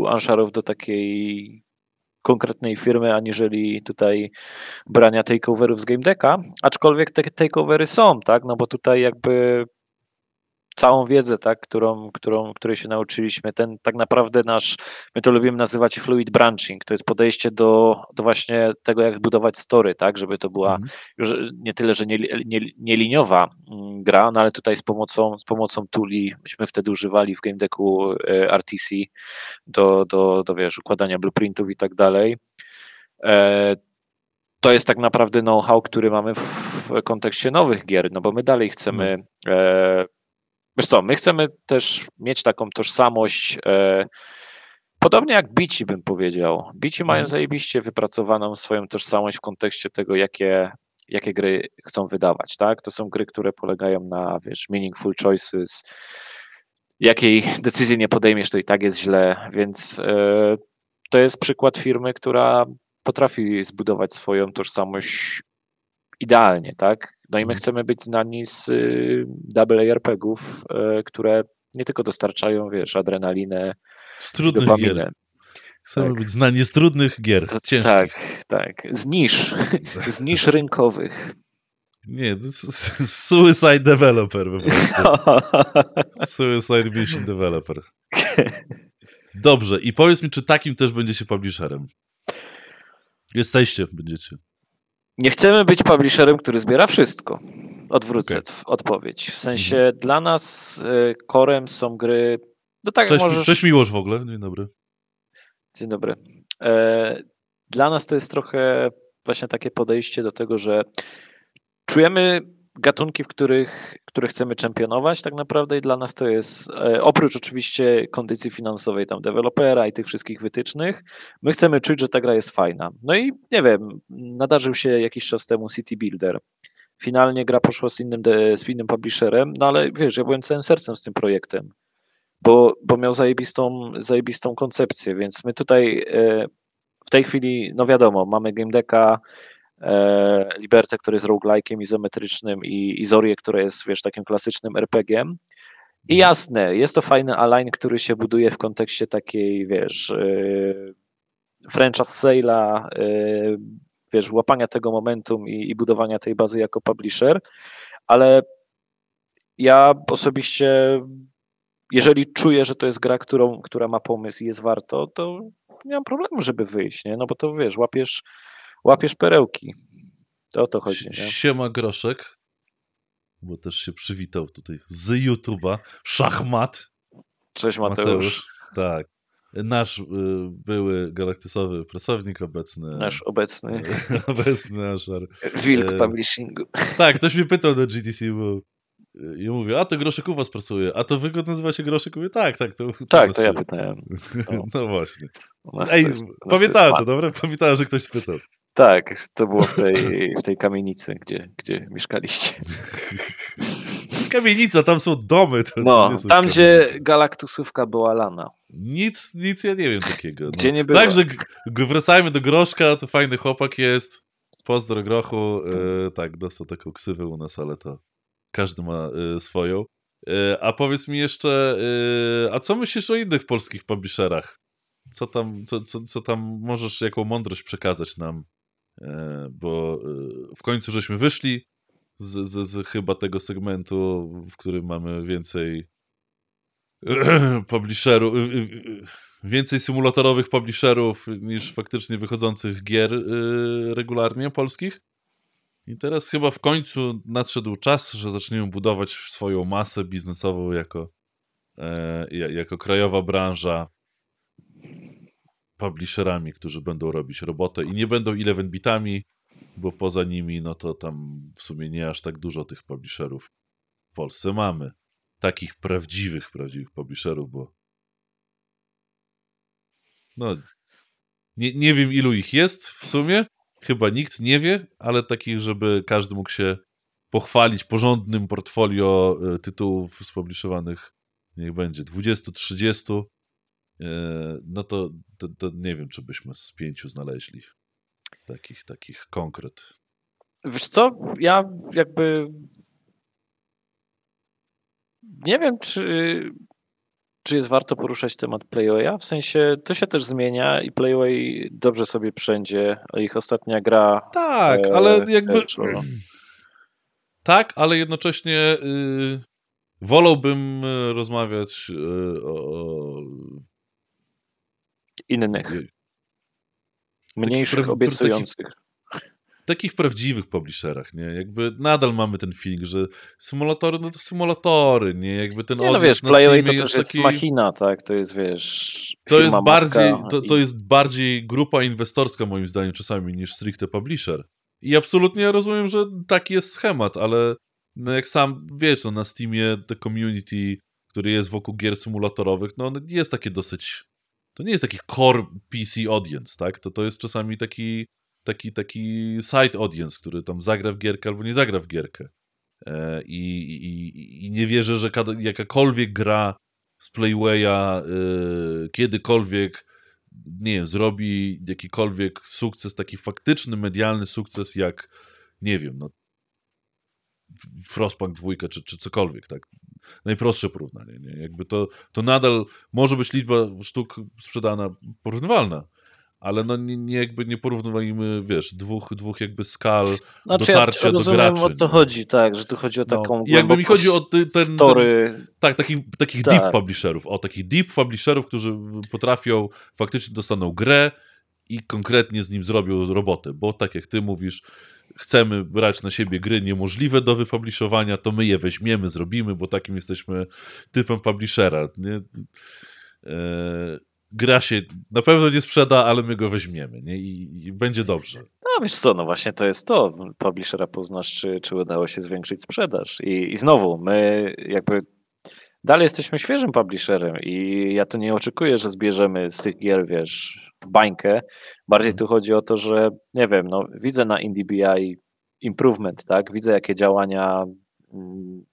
Anszarów do takiej konkretnej firmy, aniżeli tutaj brania takeoverów z game decka, aczkolwiek te takeovery są, tak, no bo tutaj jakby całą wiedzę, tak, którą, którą, której się nauczyliśmy, ten tak naprawdę nasz, my to lubimy nazywać fluid branching, to jest podejście do, do właśnie tego, jak budować story, tak, żeby to była mhm. już nie tyle, że nieliniowa nie, nie, nie liniowa mm, gra, no ale tutaj z pomocą, z pomocą tuli, myśmy wtedy używali w game decku e, RTC do, do, do wiesz, układania blueprintów i tak dalej. E, to jest tak naprawdę know-how, który mamy w kontekście nowych gier, no bo my dalej chcemy no. e, Wiesz co, my chcemy też mieć taką tożsamość, e, podobnie jak bici bym powiedział. Bici mają mhm. zajebiście wypracowaną swoją tożsamość w kontekście tego, jakie, jakie gry chcą wydawać, tak? To są gry, które polegają na, wiesz, meaningful choices, jakiej decyzji nie podejmiesz, to i tak jest źle, więc e, to jest przykład firmy, która potrafi zbudować swoją tożsamość idealnie, tak? No i my mhm. chcemy być znani z y, double ARPGów, ów y, które nie tylko dostarczają, wiesz, adrenalinę, z trudnych dopaminę. gier. Chcemy tak. być znani z trudnych gier, ciężkich. Tak, tak. Z nisz, z nisz rynkowych. Nie, to suicide developer po prostu. suicide mission developer. Dobrze, i powiedz mi, czy takim też będzie się publisherem? Jesteście, będziecie. Nie chcemy być publisherem, który zbiera wszystko. Odwrócę okay. odpowiedź. W sensie mhm. dla nas y, korem są gry. No tak, cześć, możesz... cześć Miłosz w ogóle, dzień dobry. Dzień dobry. E, dla nas to jest trochę właśnie takie podejście do tego, że czujemy gatunki, w których, które chcemy czempionować tak naprawdę i dla nas to jest, e, oprócz oczywiście kondycji finansowej tam dewelopera i tych wszystkich wytycznych, my chcemy czuć, że ta gra jest fajna. No i nie wiem, nadarzył się jakiś czas temu City Builder. Finalnie gra poszła z innym, z innym publisherem, no ale wiesz, ja byłem całym sercem z tym projektem, bo, bo miał zajebistą, zajebistą koncepcję, więc my tutaj e, w tej chwili, no wiadomo, mamy game decka, E, Libertę, który jest roguelike'iem izometrycznym i Izorię, które jest, wiesz, takim klasycznym RPG-iem. I mhm. jasne, jest to fajny align, który się buduje w kontekście takiej, wiesz, yy, franchise sale'a, yy, wiesz, łapania tego momentum i, i, budowania tej bazy jako publisher, ale ja osobiście, jeżeli czuję, że to jest gra, którą, która ma pomysł i jest warto, to nie mam problemu, żeby wyjść, nie? no bo to wiesz, łapiesz łapiesz perełki. To o to chodzi. Nie? Siema Groszek, bo też się przywitał tutaj z YouTube'a. Szachmat. Cześć Mateusz. Mateusz. Tak. Nasz y, były galaktysowy pracownik, obecny. Nasz obecny. obecny nasz. Wilk y, publishingu. tak, ktoś mnie pytał do GDC, bo i y, mówię, a to Groszek u was pracuje, a to wy go nazywacie Groszek? Mówię, tak, tak. To, to tak, to ja pytałem. No. no właśnie. No, Ej, pamiętałem to, dobre? Pamiętałem, że ktoś spytał. Tak, to było w tej, w tej kamienicy, gdzie, gdzie mieszkaliście. Kamienica, tam są domy. To no, tam gdzie galaktusówka była lana. Nic, nic ja nie wiem takiego. No. Gdzie nie było. Także wracajmy do Groszka, to fajny chłopak jest. Pozdro Grochu. E, tak, dostał taką ksywę u nas, ale to każdy ma e, swoją. E, a powiedz mi jeszcze, e, a co myślisz o innych polskich publisherach? Co tam, co, co, co tam możesz, jaką mądrość przekazać nam E, bo e, w końcu żeśmy wyszli z, z, z chyba tego segmentu, w którym mamy więcej publisherów, y, y, y, więcej symulatorowych publisherów niż faktycznie wychodzących gier regularnie polskich. I teraz chyba w końcu nadszedł czas, że zaczniemy budować swoją masę biznesową jako, e, jako krajowa branża publisherami, którzy będą robić robotę i nie będą Eleven Bitami, bo poza nimi, no to tam w sumie nie aż tak dużo tych publisherów w Polsce mamy. Takich prawdziwych, prawdziwych publisherów, bo no nie, nie wiem ilu ich jest w sumie, chyba nikt nie wie, ale takich, żeby każdy mógł się pochwalić porządnym portfolio e, tytułów spubliszowanych, niech będzie 20-30, E, no to, to, to nie wiem, czy byśmy z pięciu znaleźli takich, takich konkret. Wiesz co, ja jakby nie wiem, czy, czy jest warto poruszać temat playoja W sensie to się też zmienia i playoja dobrze sobie wszędzie. Ich ostatnia gra. Tak, e, ale jakby. E, tak, ale jednocześnie y, wolałbym e, rozmawiać y, o, innych, mniejszych, obiecujących takich prawdziwych publisherach, nie? Jakby nadal mamy ten feeling, że symulatory, no to symulatory, nie? Jakby ten nie, no wiesz, Playaway to też jest taki... machina, tak? To jest, wiesz, To jest bardziej, to, i... to jest bardziej grupa inwestorska moim zdaniem czasami niż stricte publisher. I absolutnie rozumiem, że taki jest schemat, ale no jak sam wiesz, no na Steamie te community, które jest wokół gier symulatorowych, no jest takie dosyć to nie jest taki core PC audience, tak? To, to jest czasami taki, taki, taki side audience, który tam zagra w gierkę albo nie zagra w gierkę. E, i, i, I, nie wierzę, że jakakolwiek gra z Playwaya e, kiedykolwiek nie wiem, zrobi jakikolwiek sukces, taki faktyczny medialny sukces jak, nie wiem, no, Frostpunk 2 czy, czy cokolwiek, tak? najprostsze porównanie. Nie? Jakby to, to nadal może być liczba sztuk sprzedana porównywalna, ale no nie, nie jakby nie porównywajmy, wiesz, dwóch, dwóch jakby skal znaczy, dotarcia ja rozumiem, do graczy. o to chodzi, tak, że tu chodzi o no, taką no, Jakby mi chodzi o ten, ten, story. Ten, tak, takich, takich tak. deep publisherów, o takich deep publisherów, którzy potrafią, faktycznie dostaną grę i konkretnie z nim zrobią robotę, bo tak jak ty mówisz, chcemy brać na siebie gry niemożliwe do wypubliszowania, to my je weźmiemy, zrobimy, bo takim jesteśmy typem publishera. Nie? E, gra się na pewno nie sprzeda, ale my go weźmiemy nie? I, I, będzie dobrze. No wiesz co, no właśnie to jest to. Publishera poznasz, czy, czy udało się zwiększyć sprzedaż. I, i znowu, my jakby dalej jesteśmy świeżym publisherem i ja tu nie oczekuję, że zbierzemy z tych gier, wiesz, bańkę. Bardziej mhm. tu chodzi o to, że nie wiem, no widzę na IndieBI improvement, tak? Widzę jakie działania mm,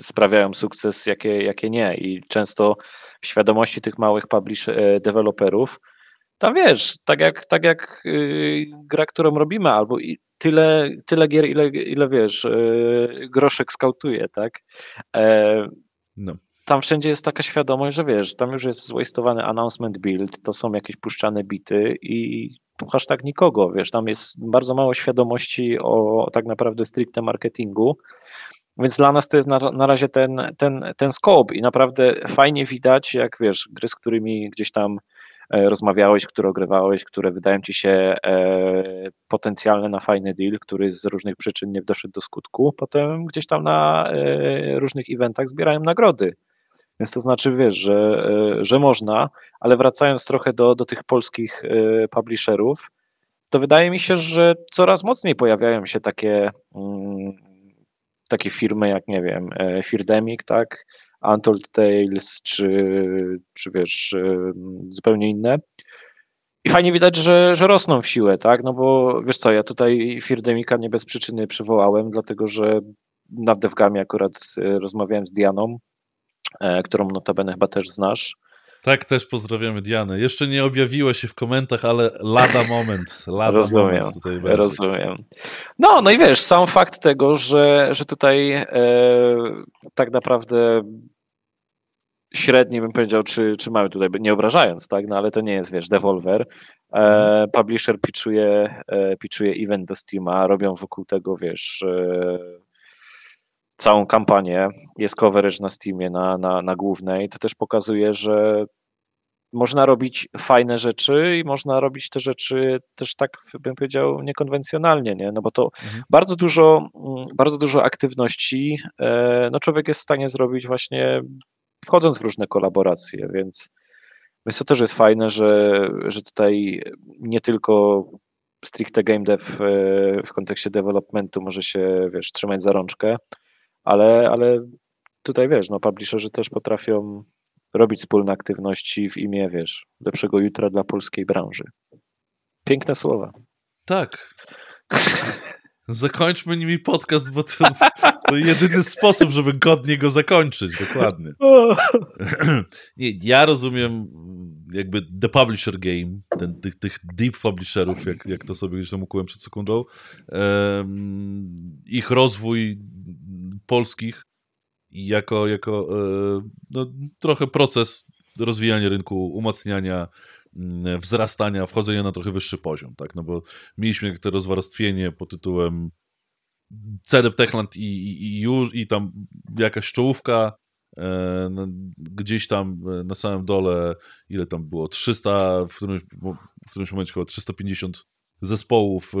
sprawiają sukces, jakie, jakie nie i często w świadomości tych małych e, deweloperów tam wiesz, tak jak, tak jak yy, gra, którą robimy, albo i, tyle, tyle gier, ile, ile wiesz, y, groszek skautuje, tak? E, no tam wszędzie jest taka świadomość, że wiesz, tam już jest zwastowany announcement build, to są jakieś puszczane bity i puchasz tak nikogo, wiesz, tam jest bardzo mało świadomości o, o tak naprawdę stricte marketingu, więc dla nas to jest na, na razie ten, ten, ten scope i naprawdę fajnie widać, jak wiesz, gry, z którymi gdzieś tam E, rozmawiałeś, które ogrywałeś, które wydają ci się e, potencjalne na fajny deal, który z różnych przyczyn nie doszedł do skutku, potem gdzieś tam na e, różnych eventach zbierają nagrody. Więc to znaczy, wiesz, że, że można, ale wracając trochę do, do tych polskich publisherów, to wydaje mi się, że coraz mocniej pojawiają się takie, mm, takie firmy jak, nie wiem, Firdemic, tak, Untold Tales, czy, czy wiesz, zupełnie inne. I fajnie widać, że, że rosną w siłę, tak? No bo wiesz co, ja tutaj Firdemika nie bez przyczyny przywołałem, dlatego że nad Devgami akurat e, rozmawiałem z Dianą, e, którą notabene chyba też znasz. Tak, też pozdrawiamy Dianę. Jeszcze nie objawiło się w komentach, ale lada moment. Lada rozumiem, moment rozumiem. No, no i wiesz, sam fakt tego, że, że tutaj e, tak naprawdę średni bym powiedział, czy, czy mamy tutaj, nie obrażając, tak, no ale to nie jest, wiesz, Devolver. E, mhm. publisher piczuje, e, event do Steama, robią wokół tego, wiesz, e, całą kampanię, jest coverage na Steamie, na, na, na głównej, to też pokazuje, że można robić fajne rzeczy i można robić te rzeczy też tak, bym powiedział, niekonwencjonalnie, nie? no bo to mhm. bardzo, dużo, mm, bardzo dużo aktywności e, no człowiek jest w stanie zrobić właśnie wchodząc w różne kolaboracje, więc, więc to też jest fajne, że, że tutaj nie tylko stricte game dev e, w kontekście developmentu może się, wiesz, trzymać za rączkę, ale, ale tutaj wiesz, no publisherzy też potrafią robić wspólne aktywności w imię, wiesz, lepszego jutra dla polskiej branży. Piękne słowa. Tak. Zakończmy nimi podcast, bo to, to jedyny sposób, żeby godnie go zakończyć, dokładnie. Nie, ja rozumiem jakby the publisher game, ten, tych, tych deep publisherów, jak, jak to sobie gdzieś tam ukułem przed sekundą, um, ich rozwój polskich jako, jako e, no, trochę proces rozwijania rynku, umacniania, mm, wzrastania, wchodzenia na trochę wyższy poziom, tak, no bo mieliśmy te rozwarstwienie pod tytułem Cedep Techland i, i, i, i tam jakaś czołówka, e, gdzieś tam e, na samym dole, ile tam było, 300, w którymś, w którymś momencie chyba 350 zespołów, e,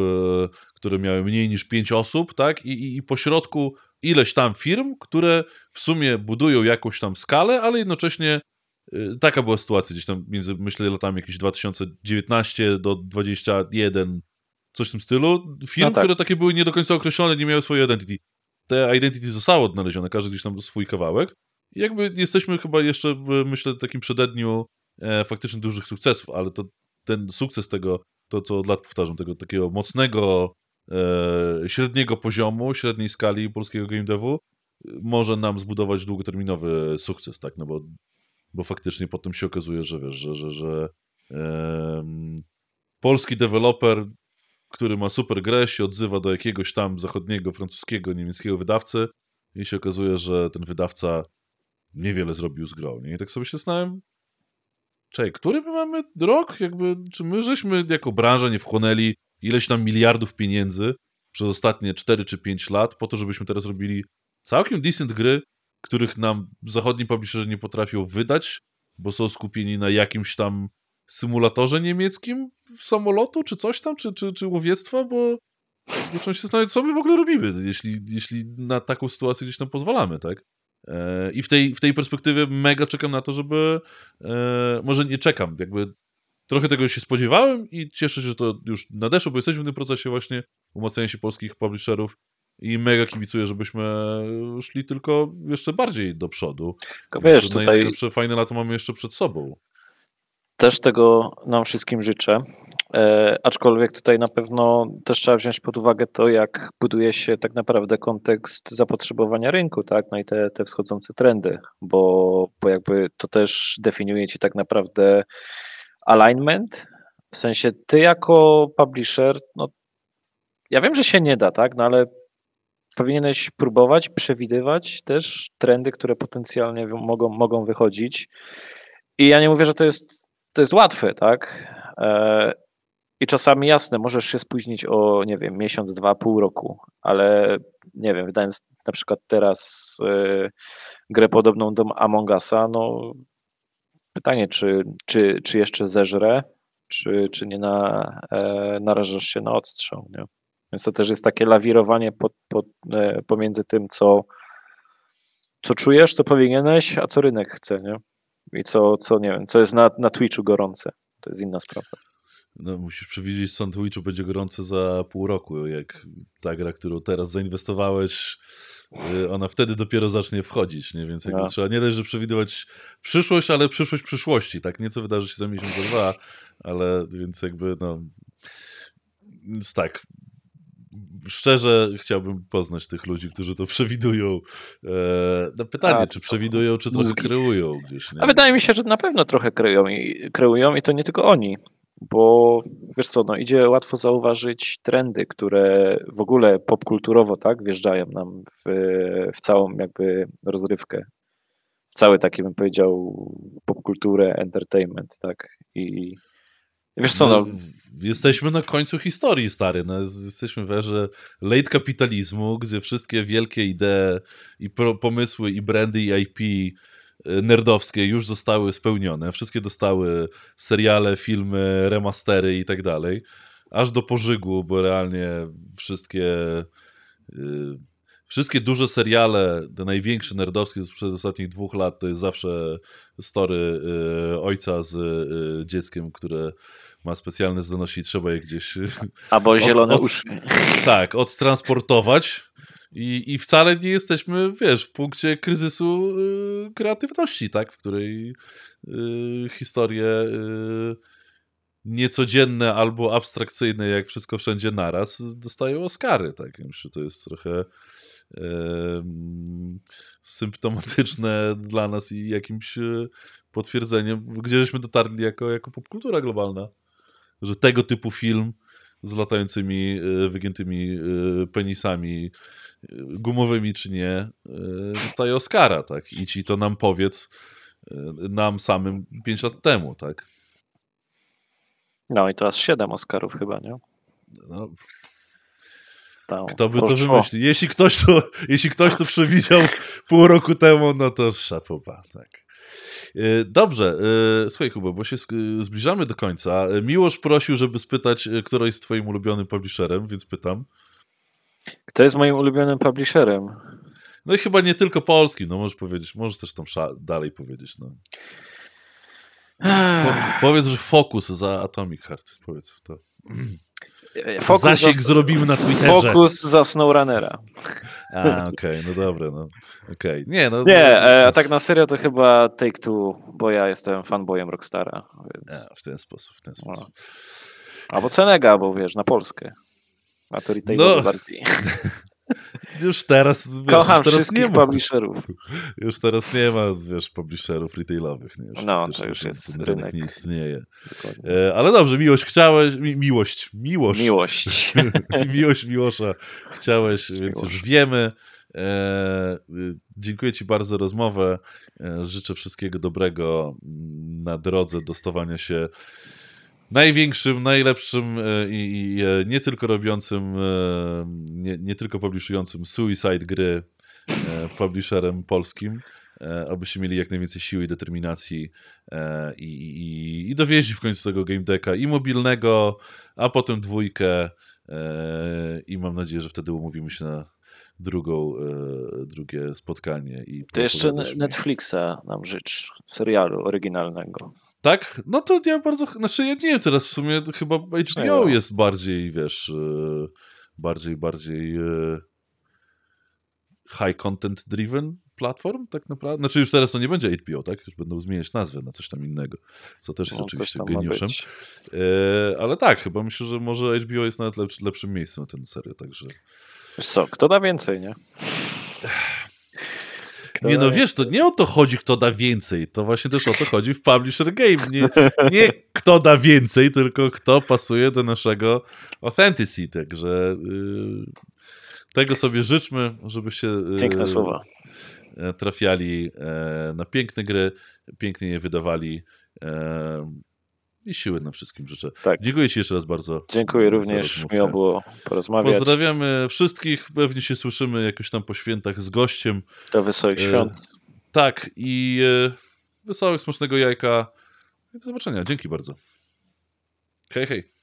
które miały mniej niż 5 osób, tak? I, i, i pośrodku ileś tam firm, które w sumie budują jakąś tam skalę, ale jednocześnie e, taka była sytuacja gdzieś tam między, myślę, latami jakieś 2019 do 21, coś w tym stylu. Firm, no tak. które takie były nie do końca określone, nie miały swojej identity. Te identity zostały odnalezione, każdy gdzieś tam swój kawałek. I jakby jesteśmy chyba jeszcze, myślę, w takim przededniu e, faktycznie dużych sukcesów, ale to ten sukces tego to, co od lat powtarzam, tego takiego mocnego, e, średniego poziomu, średniej skali polskiego game devu, może nam zbudować długoterminowy sukces, tak, no bo, bo faktycznie potem się okazuje, że wiesz, że, że, że e, polski deweloper, który ma super grę, się odzywa do jakiegoś tam zachodniego, francuskiego, niemieckiego wydawcy i się okazuje, że ten wydawca niewiele zrobił z grą, nie? I tak sobie się znałem, Czekaj, który my mamy rok? Jakby, czy my żeśmy jako branża nie wchłonęli ileś tam miliardów pieniędzy przez ostatnie 4 czy 5 lat po to, żebyśmy teraz robili całkiem decent gry, których nam zachodni publisherzy nie potrafią wydać, bo są skupieni na jakimś tam symulatorze niemieckim samolotu, czy coś tam, czy, czy, czy łowiectwa, bo zacząłem się zastanawiać, co my w ogóle robimy, jeśli, jeśli na taką sytuację gdzieś tam pozwalamy, tak? E, I w tej, w tej perspektywie mega czekam na to, żeby. E, może nie czekam, jakby trochę tego się spodziewałem i cieszę się, że to już nadeszło, bo jesteśmy w tym procesie właśnie umacniania się polskich publisherów i mega kibicuję, żebyśmy szli tylko jeszcze bardziej do przodu. Wiesz, tutaj... Najlepsze fajne lata mamy jeszcze przed sobą. Też tego nam wszystkim życzę. E, aczkolwiek tutaj na pewno też trzeba wziąć pod uwagę to, jak buduje się tak naprawdę kontekst zapotrzebowania rynku, tak? No i te, te wschodzące trendy, bo, bo jakby to też definiuje ci tak naprawdę alignment. W sensie ty jako publisher, no ja wiem, że się nie da, tak? No ale powinieneś próbować przewidywać też trendy, które potencjalnie mogą, mogą wychodzić. I ja nie mówię, że to jest to jest łatwe, tak? E, I czasami jasne, możesz się spóźnić o, nie wiem, miesiąc, dwa, pół roku, ale nie wiem, wydając na przykład teraz e, grę podobną do Among Usa, no pytanie, czy, czy, czy jeszcze zeżrę, czy, czy nie na, e, narażasz się na odstrzał, nie? Więc to też jest takie lawirowanie pod, pod, pomiędzy tym, co, co czujesz, co powinieneś, a co rynek chce, nie? i co, co nie wiem, co jest na, na Twitchu gorące. To jest inna sprawa. No, musisz przewidzieć, co na Twitchu będzie gorące za pół roku, jak ta gra, którą teraz zainwestowałeś, y, ona wtedy dopiero zacznie wchodzić, nie? Więc jakby no. trzeba nie dość, że przewidywać przyszłość, ale przyszłość przyszłości, tak? Nie co wydarzy się za miesiąc, za dwa, ale więc jakby no... Więc tak, szczerze chciałbym poznać tych ludzi, którzy to przewidują. E, na no pytanie, A, czy przewidują, czy to skryują gdzieś. Nie? A wydaje mi się, że na pewno trochę kreują i, kreują i to nie tylko oni, bo wiesz co, no, idzie łatwo zauważyć trendy, które w ogóle popkulturowo tak wjeżdżają nam w, w całą jakby rozrywkę. Cały taki bym powiedział popkulturę, entertainment, tak? I Wiesz co, no, no, Jesteśmy na końcu historii, stary. No, jesteśmy w erze late kapitalizmu, gdzie wszystkie wielkie idee i pomysły i brandy i IP e, nerdowskie już zostały spełnione. Wszystkie dostały seriale, filmy, remastery i tak dalej. Aż do pożygu, bo realnie wszystkie... Yy, wszystkie duże seriale, te największe nerdowskie sprzed ostatnich dwóch lat, to jest zawsze story y, ojca z y, dzieckiem, które ma specjalne zdolności i trzeba je gdzieś... Y, albo zielone od, od, uszy. Tak, odtransportować i, I wcale nie jesteśmy, wiesz, w punkcie kryzysu y, kreatywności, tak? W której y, historie y, niecodzienne albo abstrakcyjne, jak wszystko wszędzie naraz, dostają Oscary, tak? Ja myślę, że to jest trochę symptomatyczne dla nas i jakimś y, potwierdzeniem, gdzie żeśmy dotarli jako, jako popkultura globalna że tego typu film z latającymi, e, wygiętymi e, penisami, e, gumowymi czy nie, dostaje Oscara, tak? I ci to nam powiedz nam samym 5 lat temu, tak? No i teraz 7 Oscarów chyba, nie? No. Kto by to wymyślił? Jeśli ktoś to, jeśli ktoś to przewidział pół roku temu, no to szapoba, tak. E, dobrze, e, słuchaj Kubo, bo się zbliżamy do końca. E, Miłosz prosił, żeby spytać, kto jest twoim ulubionym publisherem, więc pytam. Kto jest moim ulubionym publisherem? No i chyba nie tylko polski. no możesz powiedzieć, możesz też tam dalej powiedzieć. No. Po powiedz, że fokus za Atomic Heart, powiedz to. Fokus Zasięg zas... zrobimy na Twitterze. Fokus za SnowRunnera. A, okej, okay, no dobra, no. Okay. Nie, no, nie e, a tak na serio to chyba Take-Two, bo ja jestem fanboyem Rockstara. Więc... A, w ten sposób, w ten no. sposób. No. Albo Cenega, bo wiesz, na Polskę. A to retail no. bardziej. Już teraz, wiesz, Kocham już teraz wszystkich nie ma. publisherów. Już teraz nie ma, wiesz, publisherów retailowych. Nie? Już no, to już ten, jest ten rynek. rynek. Nie istnieje. E, ale dobrze, miłość chciałeś, mi, miłość, miłość. Miłość. miłość Miłosza chciałeś, więc już wiemy. E, dziękuję Ci bardzo za rozmowę. E, życzę wszystkiego dobrego mm, na drodze dostawania się największym, najlepszym e, i, i e, nie tylko robiącym, e, nie, nie tylko publiszującym Suicide gry publisherem polskim abyście mieli jak najwięcej siły i determinacji i, i, i dowieźli w końcu tego game decka i mobilnego, a potem dwójkę i mam nadzieję, że wtedy umówimy się na drugą, drugie spotkanie. I to jeszcze Netflixa nam życz, serialu oryginalnego. Tak? No to ja bardzo. Znaczy, ja nie wiem teraz w sumie, chyba HBO jest bardziej, wiesz, e, bardziej, bardziej e, high content driven platform, tak naprawdę. Znaczy, już teraz to nie będzie HBO, tak? Już będą zmieniać nazwę na coś tam innego, co też jest no, oczywiście geniuszem. E, ale tak, chyba myślę, że może HBO jest nawet lepszy, lepszym miejscem na ten serię, także. co, kto da więcej, nie? Tak, nie no, tak. wiesz, to nie o to chodzi, kto da więcej. To właśnie też o to chodzi w Publisher Game. Nie, nie kto da więcej, tylko kto pasuje do naszego Authenticity. Także yy, tego sobie życzmy, żebyście yy, Piękne słowa. trafiali yy, na piękne gry, pięknie je wydawali. E, i siły na wszystkim życzę. Tak. Dziękuję Ci jeszcze raz bardzo. Dziękuję również, miło było porozmawiać. Pozdrawiamy wszystkich, pewnie się słyszymy jakoś tam po świętach z gościem. Do Wesołych e, Świąt. E, tak i e, wesołych, smacznego jajka do zobaczenia. Dzięki bardzo. Hej, hej.